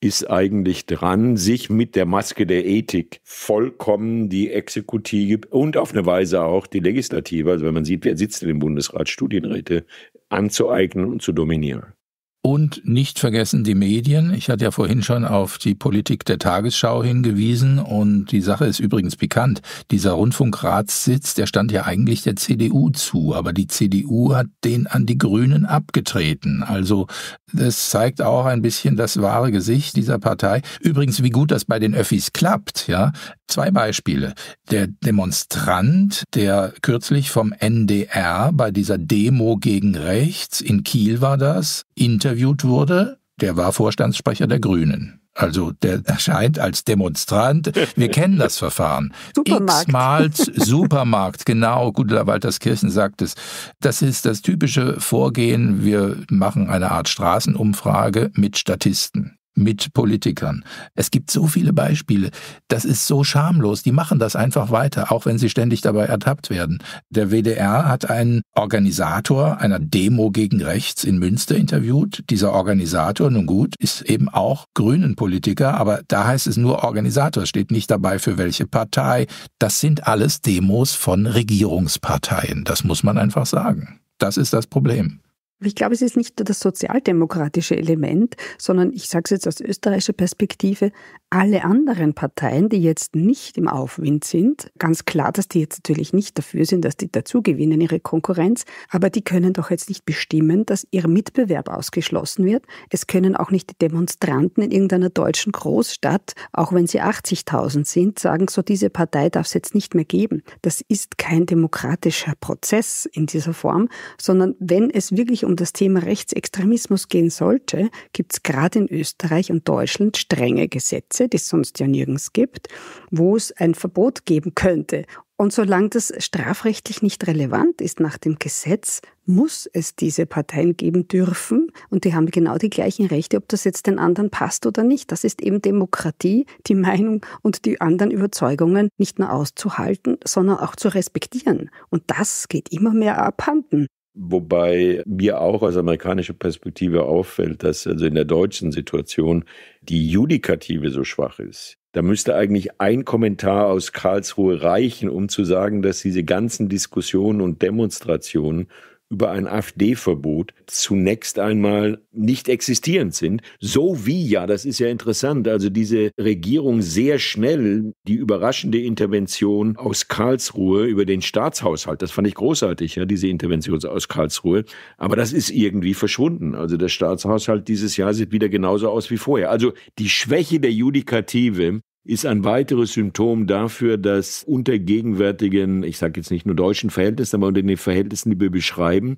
ist eigentlich dran, sich mit der Maske der Ethik vollkommen die Exekutive und auf eine Weise auch die Legislative, also wenn man sieht, wer sitzt in dem Bundesrat, Studienräte anzueignen und zu dominieren. Und nicht vergessen die Medien. Ich hatte ja vorhin schon auf die Politik der Tagesschau hingewiesen und die Sache ist übrigens bekannt. Dieser Rundfunkratssitz, der stand ja eigentlich der CDU zu, aber die CDU hat den an die Grünen abgetreten. Also das zeigt auch ein bisschen das wahre Gesicht dieser Partei. Übrigens, wie gut das bei den Öffis klappt, ja. Zwei Beispiele. Der Demonstrant, der kürzlich vom NDR bei dieser Demo gegen rechts in Kiel war das, interviewt interviewt wurde, der war Vorstandssprecher der Grünen. Also der erscheint als Demonstrant. Wir kennen das Verfahren. Supermarkt. X-mal Supermarkt, genau. Gudula Walterskirchen sagt es. Das ist das typische Vorgehen. Wir machen eine Art Straßenumfrage mit Statisten mit Politikern. Es gibt so viele Beispiele. Das ist so schamlos. Die machen das einfach weiter, auch wenn sie ständig dabei ertappt werden. Der WDR hat einen Organisator einer Demo gegen rechts in Münster interviewt. Dieser Organisator, nun gut, ist eben auch Grünen-Politiker, aber da heißt es nur Organisator, Es steht nicht dabei für welche Partei. Das sind alles Demos von Regierungsparteien. Das muss man einfach sagen. Das ist das Problem. Ich glaube, es ist nicht nur das sozialdemokratische Element, sondern ich sage es jetzt aus österreichischer Perspektive, alle anderen Parteien, die jetzt nicht im Aufwind sind, ganz klar, dass die jetzt natürlich nicht dafür sind, dass die dazugewinnen ihre Konkurrenz, aber die können doch jetzt nicht bestimmen, dass ihr Mitbewerb ausgeschlossen wird. Es können auch nicht die Demonstranten in irgendeiner deutschen Großstadt, auch wenn sie 80.000 sind, sagen, so diese Partei darf es jetzt nicht mehr geben. Das ist kein demokratischer Prozess in dieser Form, sondern wenn es wirklich um das Thema Rechtsextremismus gehen sollte, gibt es gerade in Österreich und Deutschland strenge Gesetze, die es sonst ja nirgends gibt, wo es ein Verbot geben könnte. Und solange das strafrechtlich nicht relevant ist nach dem Gesetz, muss es diese Parteien geben dürfen. Und die haben genau die gleichen Rechte, ob das jetzt den anderen passt oder nicht. Das ist eben Demokratie, die Meinung und die anderen Überzeugungen nicht nur auszuhalten, sondern auch zu respektieren. Und das geht immer mehr abhanden. Wobei mir auch aus amerikanischer Perspektive auffällt, dass also in der deutschen Situation die Judikative so schwach ist. Da müsste eigentlich ein Kommentar aus Karlsruhe reichen, um zu sagen, dass diese ganzen Diskussionen und Demonstrationen über ein AfD-Verbot zunächst einmal nicht existierend sind. So wie ja, das ist ja interessant, also diese Regierung sehr schnell die überraschende Intervention aus Karlsruhe über den Staatshaushalt, das fand ich großartig, ja, diese Intervention aus Karlsruhe, aber das ist irgendwie verschwunden. Also der Staatshaushalt dieses Jahr sieht wieder genauso aus wie vorher. Also die Schwäche der Judikative ist ein weiteres Symptom dafür, dass unter gegenwärtigen, ich sage jetzt nicht nur deutschen Verhältnissen, aber unter den Verhältnissen, die wir beschreiben,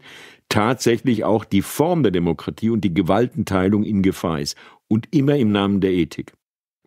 tatsächlich auch die Form der Demokratie und die Gewaltenteilung in Gefahr ist. Und immer im Namen der Ethik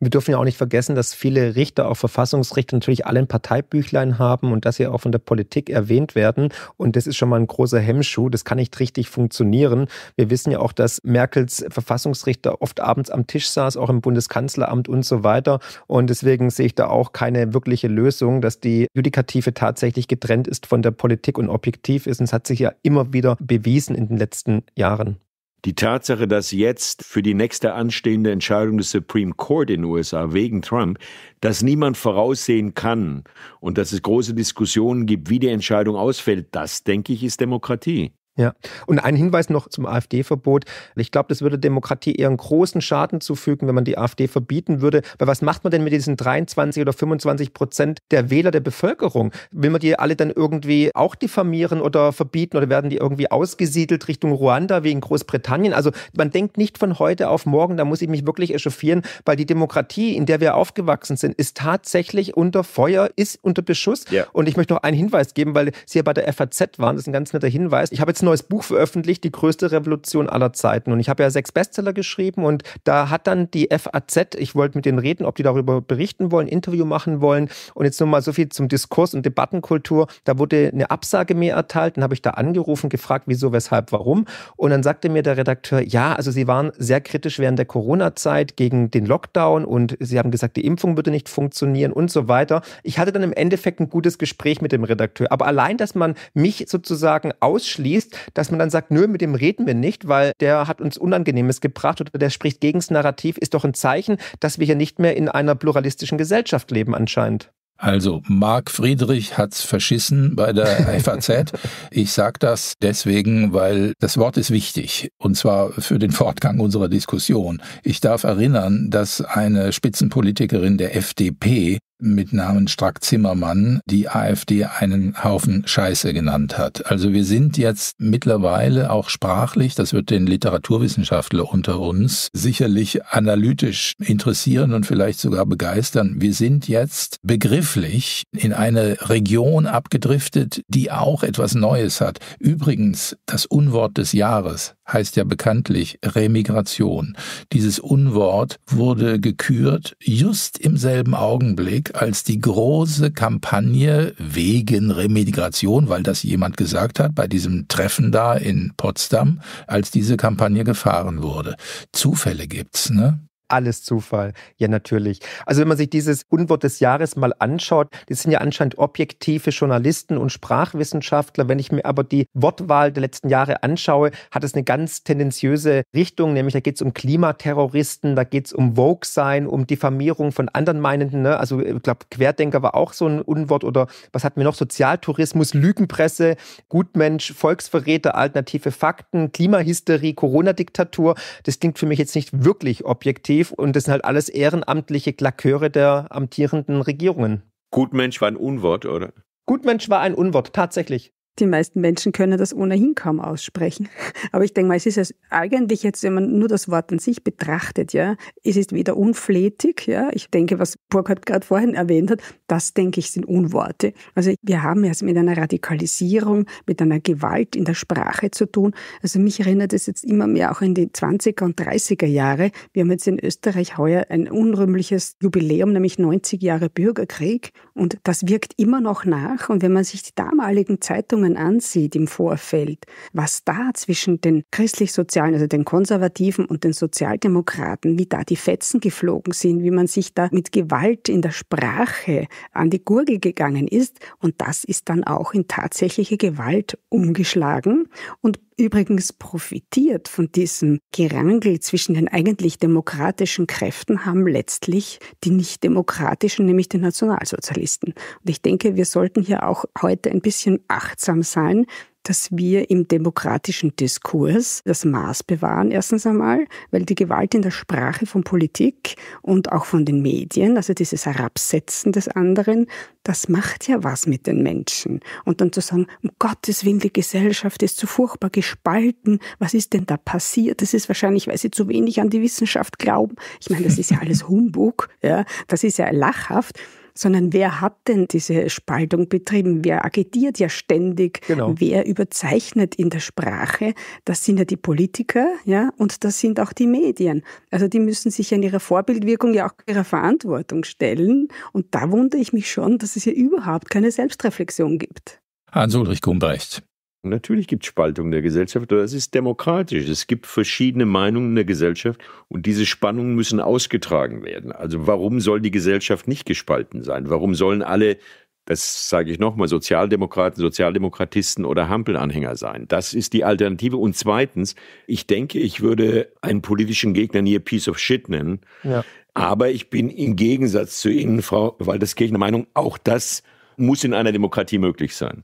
wir dürfen ja auch nicht vergessen, dass viele Richter, auch Verfassungsrichter, natürlich alle ein Parteibüchlein haben und dass sie auch von der Politik erwähnt werden. Und das ist schon mal ein großer Hemmschuh. Das kann nicht richtig funktionieren. Wir wissen ja auch, dass Merkels Verfassungsrichter oft abends am Tisch saß, auch im Bundeskanzleramt und so weiter. Und deswegen sehe ich da auch keine wirkliche Lösung, dass die Judikative tatsächlich getrennt ist von der Politik und objektiv ist. Und es hat sich ja immer wieder bewiesen in den letzten Jahren. Die Tatsache, dass jetzt für die nächste anstehende Entscheidung des Supreme Court in den USA wegen Trump, dass niemand voraussehen kann und dass es große Diskussionen gibt, wie die Entscheidung ausfällt, das, denke ich, ist Demokratie. Ja, und ein Hinweis noch zum AfD-Verbot. Ich glaube, das würde Demokratie eher einen großen Schaden zufügen, wenn man die AfD verbieten würde. Weil was macht man denn mit diesen 23 oder 25 Prozent der Wähler der Bevölkerung? Will man die alle dann irgendwie auch diffamieren oder verbieten oder werden die irgendwie ausgesiedelt Richtung Ruanda wie in Großbritannien? Also man denkt nicht von heute auf morgen, da muss ich mich wirklich echauffieren, weil die Demokratie, in der wir aufgewachsen sind, ist tatsächlich unter Feuer, ist unter Beschuss. Ja. Und ich möchte noch einen Hinweis geben, weil Sie ja bei der FAZ waren, das ist ein ganz netter Hinweis. Ich habe ein neues Buch veröffentlicht, die größte Revolution aller Zeiten. Und ich habe ja sechs Bestseller geschrieben und da hat dann die FAZ, ich wollte mit denen reden, ob die darüber berichten wollen, Interview machen wollen. Und jetzt nur mal so viel zum Diskurs und Debattenkultur. Da wurde eine Absage mir erteilt, dann habe ich da angerufen, gefragt, wieso, weshalb, warum. Und dann sagte mir der Redakteur, ja, also sie waren sehr kritisch während der Corona-Zeit gegen den Lockdown und sie haben gesagt, die Impfung würde nicht funktionieren und so weiter. Ich hatte dann im Endeffekt ein gutes Gespräch mit dem Redakteur. Aber allein, dass man mich sozusagen ausschließt, dass man dann sagt, nö, mit dem reden wir nicht, weil der hat uns Unangenehmes gebracht oder der spricht gegen das Narrativ, ist doch ein Zeichen, dass wir hier nicht mehr in einer pluralistischen Gesellschaft leben anscheinend. Also, Marc Friedrich hat's verschissen bei der FAZ. Ich sage das deswegen, weil das Wort ist wichtig und zwar für den Fortgang unserer Diskussion. Ich darf erinnern, dass eine Spitzenpolitikerin der FDP mit Namen Strack-Zimmermann die AfD einen Haufen Scheiße genannt hat. Also wir sind jetzt mittlerweile auch sprachlich, das wird den Literaturwissenschaftler unter uns sicherlich analytisch interessieren und vielleicht sogar begeistern. Wir sind jetzt begrifflich in eine Region abgedriftet, die auch etwas Neues hat. Übrigens, das Unwort des Jahres heißt ja bekanntlich Remigration. Dieses Unwort wurde gekürt just im selben Augenblick, als die große Kampagne wegen Remigration, weil das jemand gesagt hat, bei diesem Treffen da in Potsdam, als diese Kampagne gefahren wurde. Zufälle gibt's, ne? alles Zufall. Ja, natürlich. Also wenn man sich dieses Unwort des Jahres mal anschaut, das sind ja anscheinend objektive Journalisten und Sprachwissenschaftler. Wenn ich mir aber die Wortwahl der letzten Jahre anschaue, hat es eine ganz tendenziöse Richtung, nämlich da geht es um Klimaterroristen, da geht es um Vogue-Sein, um Diffamierung von anderen Meinenden. Ne? Also ich glaube, Querdenker war auch so ein Unwort oder was hatten wir noch? Sozialtourismus, Lügenpresse, Gutmensch, Volksverräter, alternative Fakten, Klimahysterie, Corona-Diktatur. Das klingt für mich jetzt nicht wirklich objektiv aktiv und das sind halt alles ehrenamtliche Klaköre der amtierenden Regierungen. Gutmensch war ein Unwort, oder? Gutmensch war ein Unwort, tatsächlich. Die meisten Menschen können das ohnehin kaum aussprechen. Aber ich denke mal, es ist eigentlich jetzt, wenn man nur das Wort an sich betrachtet, ja, es ist weder unflätig, ja, ich denke, was Burkhardt gerade vorhin erwähnt hat, das denke ich sind Unworte. Also wir haben es mit einer Radikalisierung, mit einer Gewalt in der Sprache zu tun. Also mich erinnert es jetzt immer mehr auch in die 20er und 30er Jahre. Wir haben jetzt in Österreich heuer ein unrühmliches Jubiläum, nämlich 90 Jahre Bürgerkrieg und das wirkt immer noch nach. Und wenn man sich die damaligen Zeitungen Strömungen ansieht im Vorfeld, was da zwischen den christlich-sozialen, also den Konservativen und den Sozialdemokraten, wie da die Fetzen geflogen sind, wie man sich da mit Gewalt in der Sprache an die Gurgel gegangen ist. Und das ist dann auch in tatsächliche Gewalt umgeschlagen und übrigens profitiert von diesem Gerangel zwischen den eigentlich demokratischen Kräften haben letztlich die nicht demokratischen, nämlich die Nationalsozialisten. Und ich denke, wir sollten hier auch heute ein bisschen achtsam sein, dass wir im demokratischen Diskurs das Maß bewahren, erstens einmal, weil die Gewalt in der Sprache von Politik und auch von den Medien, also dieses Herabsetzen des anderen, das macht ja was mit den Menschen. Und dann zu sagen, um Gottes Willen, die Gesellschaft ist so furchtbar gespalten, was ist denn da passiert? Das ist wahrscheinlich, weil sie zu wenig an die Wissenschaft glauben. Ich meine, das ist ja alles Humbug, ja, das ist ja lachhaft sondern wer hat denn diese Spaltung betrieben? Wer agitiert ja ständig? Genau. Wer überzeichnet in der Sprache? Das sind ja die Politiker, ja, und das sind auch die Medien. Also die müssen sich an ihrer Vorbildwirkung ja auch ihrer Verantwortung stellen. Und da wundere ich mich schon, dass es hier überhaupt keine Selbstreflexion gibt. Hans-Ulrich Gumbrecht. Natürlich gibt es Spaltung der Gesellschaft, aber es ist demokratisch. Es gibt verschiedene Meinungen in der Gesellschaft und diese Spannungen müssen ausgetragen werden. Also warum soll die Gesellschaft nicht gespalten sein? Warum sollen alle, das sage ich nochmal, Sozialdemokraten, Sozialdemokratisten oder Hampelanhänger sein? Das ist die Alternative. Und zweitens, ich denke, ich würde einen politischen Gegner nie a Piece of Shit nennen. Ja. Aber ich bin im Gegensatz zu Ihnen, Frau Waldeskirchen, der Meinung, auch das muss in einer Demokratie möglich sein.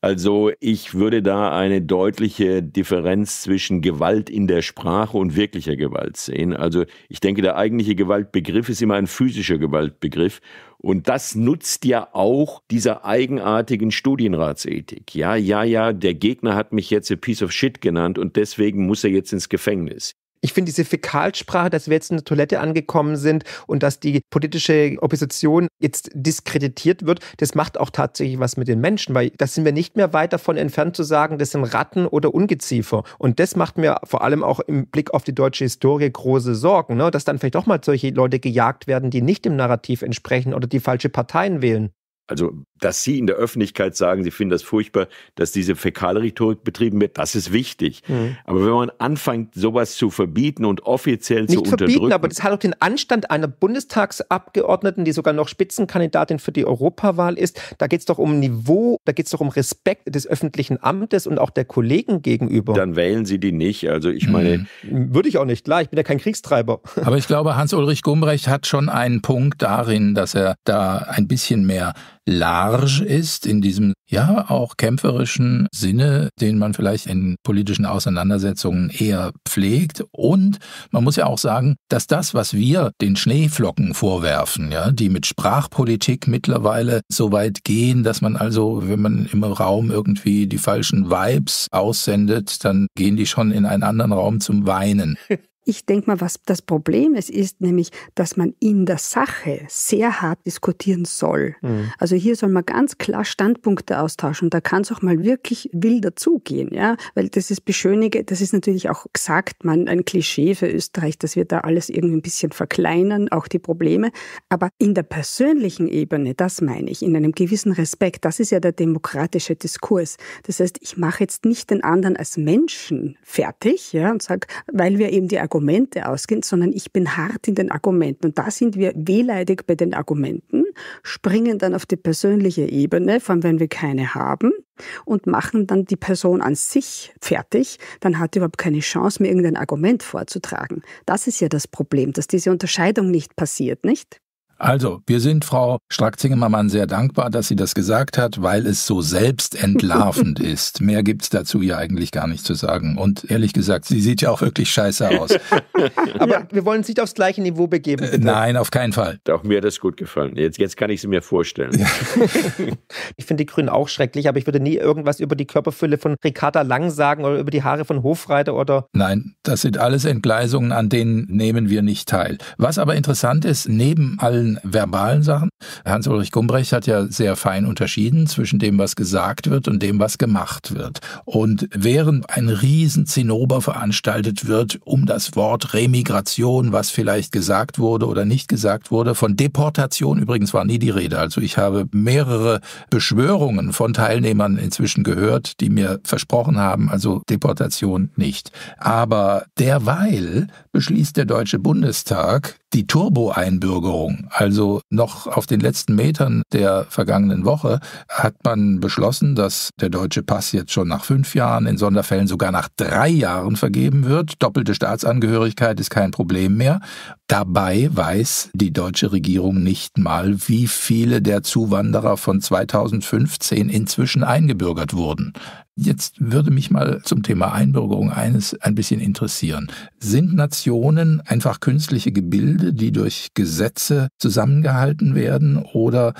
Also ich würde da eine deutliche Differenz zwischen Gewalt in der Sprache und wirklicher Gewalt sehen. Also ich denke, der eigentliche Gewaltbegriff ist immer ein physischer Gewaltbegriff. Und das nutzt ja auch dieser eigenartigen Studienratsethik. Ja, ja, ja, der Gegner hat mich jetzt a piece of shit genannt und deswegen muss er jetzt ins Gefängnis. Ich finde diese Fäkalsprache, dass wir jetzt in der Toilette angekommen sind und dass die politische Opposition jetzt diskreditiert wird, das macht auch tatsächlich was mit den Menschen, weil das sind wir nicht mehr weit davon entfernt zu sagen, das sind Ratten oder Ungeziefer. Und das macht mir vor allem auch im Blick auf die deutsche Historie große Sorgen, ne? dass dann vielleicht auch mal solche Leute gejagt werden, die nicht dem Narrativ entsprechen oder die falsche Parteien wählen also, dass Sie in der Öffentlichkeit sagen, Sie finden das furchtbar, dass diese Fäkalrhetorik betrieben wird, das ist wichtig. Mhm. Aber wenn man anfängt, sowas zu verbieten und offiziell Nicht zu unterdrücken. Nicht verbieten, aber das hat auch den Anstand einer Bundestagsabgeordneten, die sogar noch Spitzenkandidatin für die Europawahl ist. Da geht es doch um Niveau, da geht es doch um Respekt des öffentlichen Amtes und auch der Kollegen gegenüber. Dann wählen Sie die nicht. Also, ich meine. Mhm. Würde ich auch nicht, klar, ich bin ja kein Kriegstreiber. Aber ich glaube, Hans-Ulrich Gumbrecht hat schon einen Punkt darin, dass er da ein bisschen mehr large ist in diesem ja auch kämpferischen Sinne, den man vielleicht in politischen Auseinandersetzungen eher pflegt. Und man muss ja auch sagen, dass das, was wir den Schneeflocken vorwerfen, ja, die mit Sprachpolitik mittlerweile so weit gehen, dass man also, wenn man im Raum irgendwie die falschen Vibes aussendet, dann gehen die schon in einen anderen Raum zum Weinen. Ich denke mal, was das Problem ist, ist nämlich, dass man in der Sache sehr hart diskutieren soll. Mhm. Also hier soll man ganz klar Standpunkte austauschen. Da kann es auch mal wirklich wild dazugehen, ja, weil das ist beschönige, das ist natürlich auch gesagt, man ein Klischee für Österreich, dass wir da alles irgendwie ein bisschen verkleinern, auch die Probleme. Aber in der persönlichen Ebene, das meine ich, in einem gewissen Respekt, das ist ja der demokratische Diskurs. Das heißt, ich mache jetzt nicht den anderen als Menschen fertig, ja, und sage, weil wir eben die Argumente Argumente ausgehen, sondern ich bin hart in den Argumenten. Und da sind wir wehleidig bei den Argumenten, springen dann auf die persönliche Ebene, vor allem wenn wir keine haben, und machen dann die Person an sich fertig, dann hat die überhaupt keine Chance, mir irgendein Argument vorzutragen. Das ist ja das Problem, dass diese Unterscheidung nicht passiert, nicht? Also, wir sind Frau Strack-Zingemann sehr dankbar, dass sie das gesagt hat, weil es so selbstentlarvend ist. Mehr gibt es dazu ja eigentlich gar nicht zu sagen. Und ehrlich gesagt, sie sieht ja auch wirklich scheiße aus. Aber ja. wir wollen es nicht aufs gleiche Niveau begeben. Bitte. Äh, nein, auf keinen Fall. Auch mir hat das gut gefallen. Jetzt, jetzt kann ich sie mir vorstellen. Ja. ich finde die Grünen auch schrecklich, aber ich würde nie irgendwas über die Körperfülle von Ricarda Lang sagen oder über die Haare von Hofreiter oder. Nein, das sind alles Entgleisungen, an denen nehmen wir nicht teil. Was aber interessant ist, neben allen den verbalen Sachen. Hans-Ulrich Gumbrecht hat ja sehr fein unterschieden zwischen dem, was gesagt wird und dem, was gemacht wird. Und während ein Riesenzinnober veranstaltet wird um das Wort Remigration, was vielleicht gesagt wurde oder nicht gesagt wurde, von Deportation übrigens war nie die Rede. Also ich habe mehrere Beschwörungen von Teilnehmern inzwischen gehört, die mir versprochen haben, also Deportation nicht. Aber derweil beschließt der Deutsche Bundestag die Turbo-Einbürgerung, also noch auf den letzten Metern der vergangenen Woche, hat man beschlossen, dass der deutsche Pass jetzt schon nach fünf Jahren, in Sonderfällen sogar nach drei Jahren vergeben wird. Doppelte Staatsangehörigkeit ist kein Problem mehr. Dabei weiß die deutsche Regierung nicht mal, wie viele der Zuwanderer von 2015 inzwischen eingebürgert wurden. Jetzt würde mich mal zum Thema Einbürgerung eines ein bisschen interessieren. Sind Nationen einfach künstliche Gebilde, die durch Gesetze zusammengehalten werden oder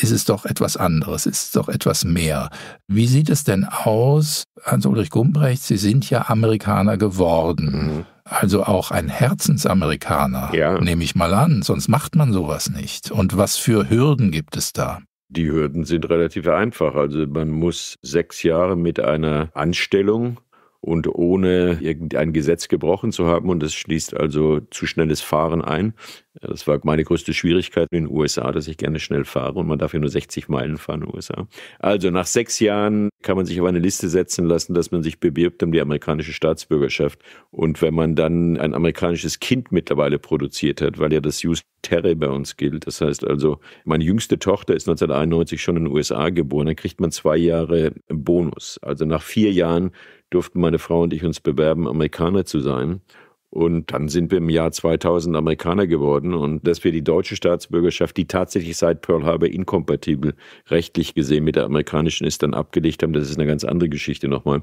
ist es doch etwas anderes, ist es doch etwas mehr? Wie sieht es denn aus, Hans-Ulrich also Gumbrecht, Sie sind ja Amerikaner geworden. Mhm. Also auch ein Herzensamerikaner, ja. nehme ich mal an, sonst macht man sowas nicht. Und was für Hürden gibt es da? Die Hürden sind relativ einfach. Also man muss sechs Jahre mit einer Anstellung und ohne irgendein Gesetz gebrochen zu haben. Und das schließt also zu schnelles Fahren ein. Das war meine größte Schwierigkeit in den USA, dass ich gerne schnell fahre und man darf ja nur 60 Meilen fahren in den USA. Also nach sechs Jahren kann man sich auf eine Liste setzen lassen, dass man sich bewirbt um die amerikanische Staatsbürgerschaft. Und wenn man dann ein amerikanisches Kind mittlerweile produziert hat, weil ja das Just Terry bei uns gilt, das heißt also, meine jüngste Tochter ist 1991 schon in den USA geboren, dann kriegt man zwei Jahre Bonus. Also nach vier Jahren durften meine Frau und ich uns bewerben, Amerikaner zu sein. Und dann sind wir im Jahr 2000 Amerikaner geworden und dass wir die deutsche Staatsbürgerschaft, die tatsächlich seit Pearl Harbor inkompatibel rechtlich gesehen mit der amerikanischen ist, dann abgelegt haben, das ist eine ganz andere Geschichte nochmal.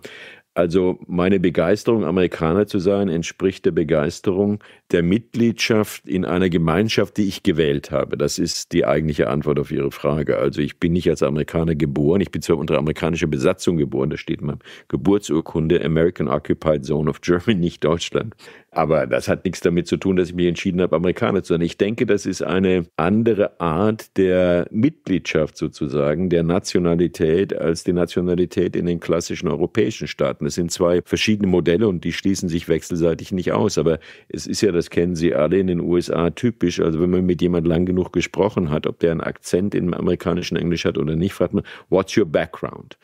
Also meine Begeisterung, Amerikaner zu sein, entspricht der Begeisterung der Mitgliedschaft in einer Gemeinschaft, die ich gewählt habe. Das ist die eigentliche Antwort auf Ihre Frage. Also ich bin nicht als Amerikaner geboren. Ich bin zwar unter amerikanischer Besatzung geboren, da steht in meinem Geburtsurkunde American Occupied Zone of Germany, nicht Deutschland. Aber das hat nichts damit zu tun, dass ich mich entschieden habe, Amerikaner zu sein. Ich denke, das ist eine andere Art der Mitgliedschaft sozusagen, der Nationalität als die Nationalität in den klassischen europäischen Staaten. Es sind zwei verschiedene Modelle und die schließen sich wechselseitig nicht aus. Aber es ist ja, das kennen Sie alle in den USA typisch. Also wenn man mit jemand lang genug gesprochen hat, ob der einen Akzent im amerikanischen Englisch hat oder nicht, fragt man, what's your background?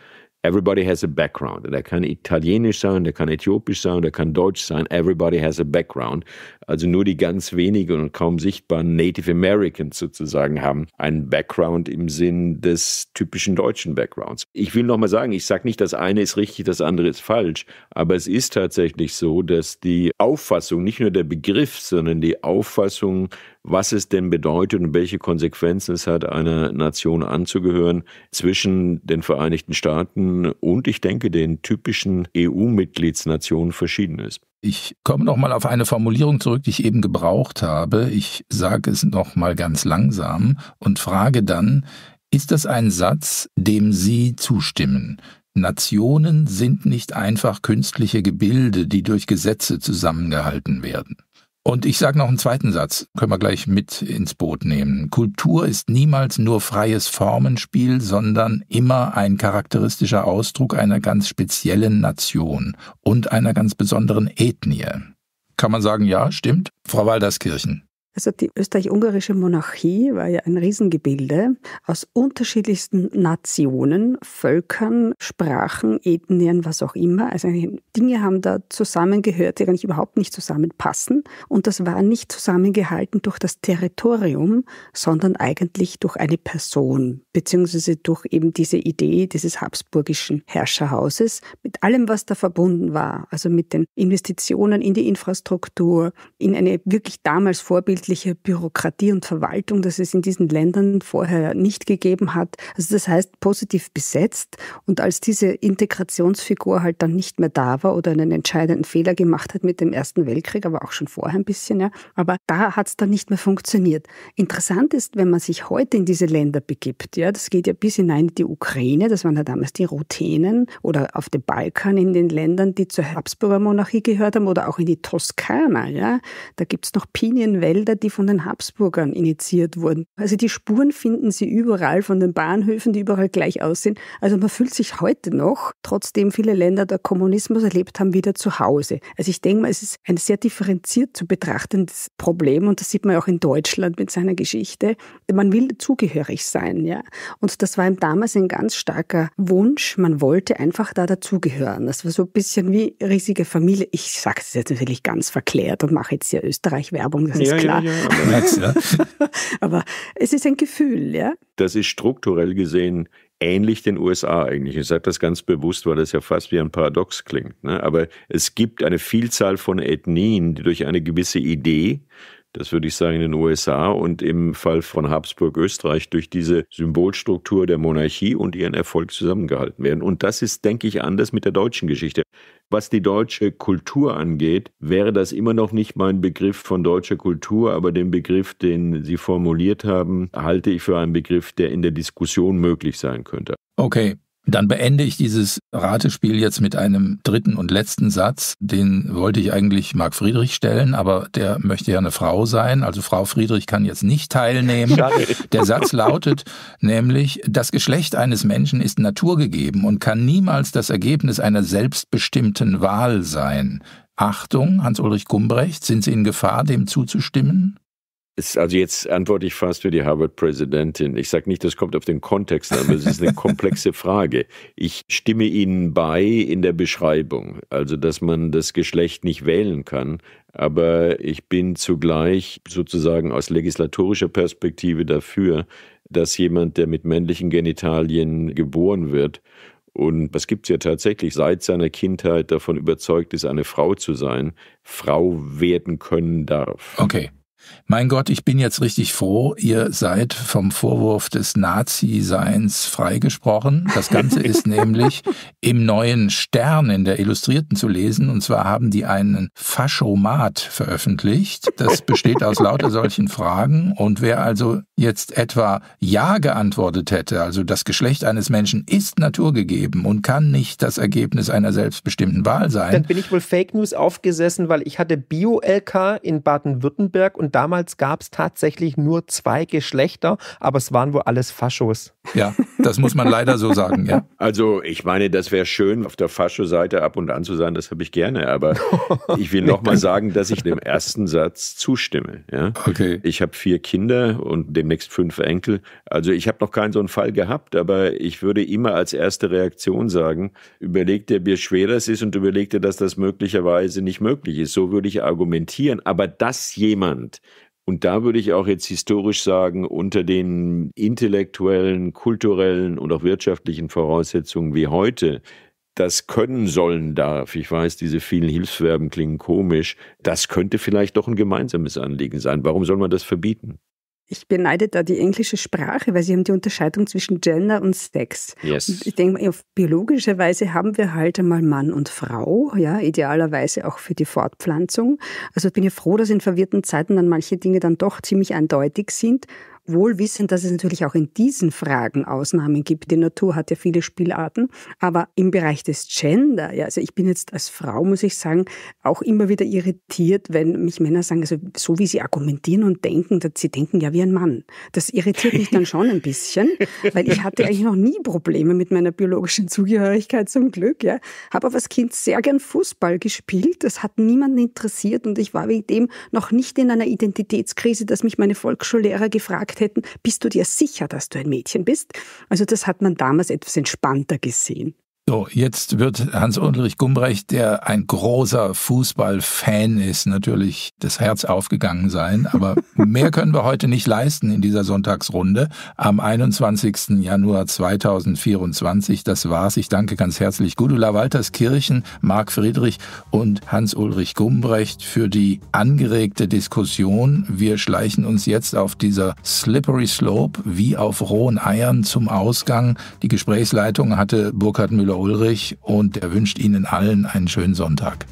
Everybody has a background. Der kann italienisch sein, der kann äthiopisch sein, der kann deutsch sein. Everybody has a background. Also nur die ganz wenigen und kaum sichtbaren Native Americans sozusagen haben einen Background im Sinn des typischen deutschen Backgrounds. Ich will nochmal sagen, ich sage nicht, das eine ist richtig, das andere ist falsch. Aber es ist tatsächlich so, dass die Auffassung, nicht nur der Begriff, sondern die Auffassung was es denn bedeutet und welche Konsequenzen es hat, einer Nation anzugehören zwischen den Vereinigten Staaten und ich denke den typischen EU-Mitgliedsnationen verschieden ist. Ich komme nochmal auf eine Formulierung zurück, die ich eben gebraucht habe. Ich sage es nochmal ganz langsam und frage dann, ist das ein Satz, dem Sie zustimmen? Nationen sind nicht einfach künstliche Gebilde, die durch Gesetze zusammengehalten werden. Und ich sage noch einen zweiten Satz, können wir gleich mit ins Boot nehmen. Kultur ist niemals nur freies Formenspiel, sondern immer ein charakteristischer Ausdruck einer ganz speziellen Nation und einer ganz besonderen Ethnie. Kann man sagen, ja, stimmt? Frau Walderskirchen. Also die österreich-ungarische Monarchie war ja ein Riesengebilde aus unterschiedlichsten Nationen, Völkern, Sprachen, Ethnien, was auch immer. Also Dinge haben da zusammengehört, die eigentlich überhaupt nicht zusammenpassen. Und das war nicht zusammengehalten durch das Territorium, sondern eigentlich durch eine Person, beziehungsweise durch eben diese Idee dieses habsburgischen Herrscherhauses, mit allem, was da verbunden war. Also mit den Investitionen in die Infrastruktur, in eine wirklich damals vorbildliche unendliche Bürokratie und Verwaltung, das es in diesen Ländern vorher nicht gegeben hat. Also das heißt positiv besetzt und als diese Integrationsfigur halt dann nicht mehr da war oder einen entscheidenden Fehler gemacht hat mit dem Ersten Weltkrieg, aber auch schon vorher ein bisschen, ja, aber da hat es dann nicht mehr funktioniert. Interessant ist, wenn man sich heute in diese Länder begibt, ja, das geht ja bis hinein in die Ukraine, das waren ja damals die Ruthenen oder auf dem Balkan in den Ländern, die zur Habsburger Monarchie gehört haben oder auch in die Toskana, ja, da gibt es noch Pinienwälder Gebäude, die von den Habsburgern initiiert wurden. Also die Spuren finden Sie überall von den Bahnhöfen, die überall gleich aussehen. Also man fühlt sich heute noch, trotzdem viele Länder der Kommunismus erlebt haben, wieder zu Hause. Also ich denke mal, es ist ein sehr differenziert zu betrachtendes Problem und das sieht man auch in Deutschland mit seiner Geschichte. Man will zugehörig sein, ja. Und das war ihm damals ein ganz starker Wunsch. Man wollte einfach da dazugehören. Das war so ein bisschen wie riesige Familie. Ich sage es jetzt natürlich ganz verklärt und mache jetzt hier Österreich Werbung, das ja, ist klar weniger. Aber, ja. aber es ist ein Gefühl, ja. Das ist strukturell gesehen ähnlich den USA eigentlich. Ich sage das ganz bewusst, weil das ja fast wie ein Paradox klingt. Ne? Aber es gibt eine Vielzahl von Ethnien, die durch eine gewisse Idee das würde ich sagen, in den USA und im Fall von Habsburg Österreich durch diese Symbolstruktur der Monarchie und ihren Erfolg zusammengehalten werden. Und das ist, denke ich, anders mit der deutschen Geschichte. Was die deutsche Kultur angeht, wäre das immer noch nicht mein Begriff von deutscher Kultur, aber den Begriff, den Sie formuliert haben, halte ich für einen Begriff, der in der Diskussion möglich sein könnte. Okay, dann beende ich dieses Ratespiel jetzt mit einem dritten und letzten Satz. Den wollte ich eigentlich Marc Friedrich stellen, aber der möchte ja eine Frau sein. Also Frau Friedrich kann jetzt nicht teilnehmen. Der Satz lautet nämlich, das Geschlecht eines Menschen ist naturgegeben und kann niemals das Ergebnis einer selbstbestimmten Wahl sein. Achtung, Hans-Ulrich Gumbrecht, sind Sie in Gefahr, dem zuzustimmen? ist, also jetzt antworte ich fast für die Harvard-Präsidentin. Ich sage nicht, das kommt auf den Kontext an, aber es ist eine komplexe Frage. Ich stimme Ihnen bei in der Beschreibung, also dass man das Geschlecht nicht wählen kann. Aber ich bin zugleich sozusagen aus legislatorischer Perspektive dafür, dass jemand, der mit männlichen Genitalien geboren wird, und was gibt es ja tatsächlich seit seiner Kindheit davon überzeugt ist, eine Frau zu sein, Frau werden können darf. Okay. Mein Gott, ich bin jetzt richtig froh, ihr seid vom Vorwurf des Nazi-Seins freigesprochen. Das Ganze ist nämlich im neuen Stern in der Illustrierten zu lesen. Und zwar haben die einen Faschomat veröffentlicht. Das besteht aus lauter solchen Fragen. Und wer also jetzt etwa Ja geantwortet hätte, also das Geschlecht eines Menschen ist naturgegeben und kann nicht das Ergebnis einer selbstbestimmten Wahl sein. Dann bin ich wohl Fake News aufgesessen, weil ich hatte Bio-LK in Baden-Württemberg und damals gab es tatsächlich nur zwei Geschlechter, aber es waren wohl alles Faschos. Ja, das muss man leider so sagen, ja. Also ich meine, das wäre schön, auf der Fasche seite ab und an zu sein, das habe ich gerne, aber ich will nochmal sagen, dass ich dem ersten Satz zustimme. Ja? Okay. Ich habe vier Kinder und demnächst fünf Enkel. Also ich habe noch keinen so einen Fall gehabt, aber ich würde immer als erste Reaktion sagen, überleg dir, wie schwer das ist und überleg dir, dass das möglicherweise nicht möglich ist. So würde ich argumentieren. Aber dass jemand und da würde ich auch jetzt historisch sagen, unter den intellektuellen, kulturellen und auch wirtschaftlichen Voraussetzungen wie heute, das können sollen darf. Ich weiß, diese vielen Hilfsverben klingen komisch. Das könnte vielleicht doch ein gemeinsames Anliegen sein. Warum soll man das verbieten? ich beneide da die englische Sprache, weil sie haben die Unterscheidung zwischen Gender und Sex. Yes. Und ich denke mal, auf biologische Weise haben wir halt einmal Mann und Frau, ja, idealerweise auch für die Fortpflanzung. Also bin ich froh, dass in verwirrten Zeiten dann manche Dinge dann doch ziemlich eindeutig sind wohl dass es natürlich auch in diesen Fragen Ausnahmen gibt. Die Natur hat ja viele Spielarten, aber im Bereich des Gender, ja, also ich bin jetzt als Frau, muss ich sagen, auch immer wieder irritiert, wenn mich Männer sagen, also so wie sie argumentieren und denken, dass sie denken ja wie ein Mann. Das irritiert mich dann schon ein bisschen, weil ich hatte eigentlich noch nie Probleme mit meiner biologischen Zugehörigkeit zum Glück, ja. Habe aber als Kind sehr gern Fußball gespielt, das hat niemanden interessiert und ich war wegen dem noch nicht in einer Identitätskrise, dass mich meine Volksschullehrer gefragt gesagt hätten, bist du dir sicher, dass du ein Mädchen bist? Also das hat man damals etwas entspannter gesehen. So, jetzt wird Hans-Ulrich Gumbrecht, der ein großer Fußballfan ist, natürlich das Herz aufgegangen sein. Aber mehr können wir heute nicht leisten in dieser Sonntagsrunde am 21. Januar 2024. Das war's. Ich danke ganz herzlich Gudula Walterskirchen, Marc Friedrich und Hans-Ulrich Gumbrecht für die angeregte Diskussion. Wir schleichen uns jetzt auf dieser Slippery Slope wie auf rohen Eiern zum Ausgang. Die Gesprächsleitung hatte Burkhard Müller Ulrich und er wünscht Ihnen allen einen schönen Sonntag.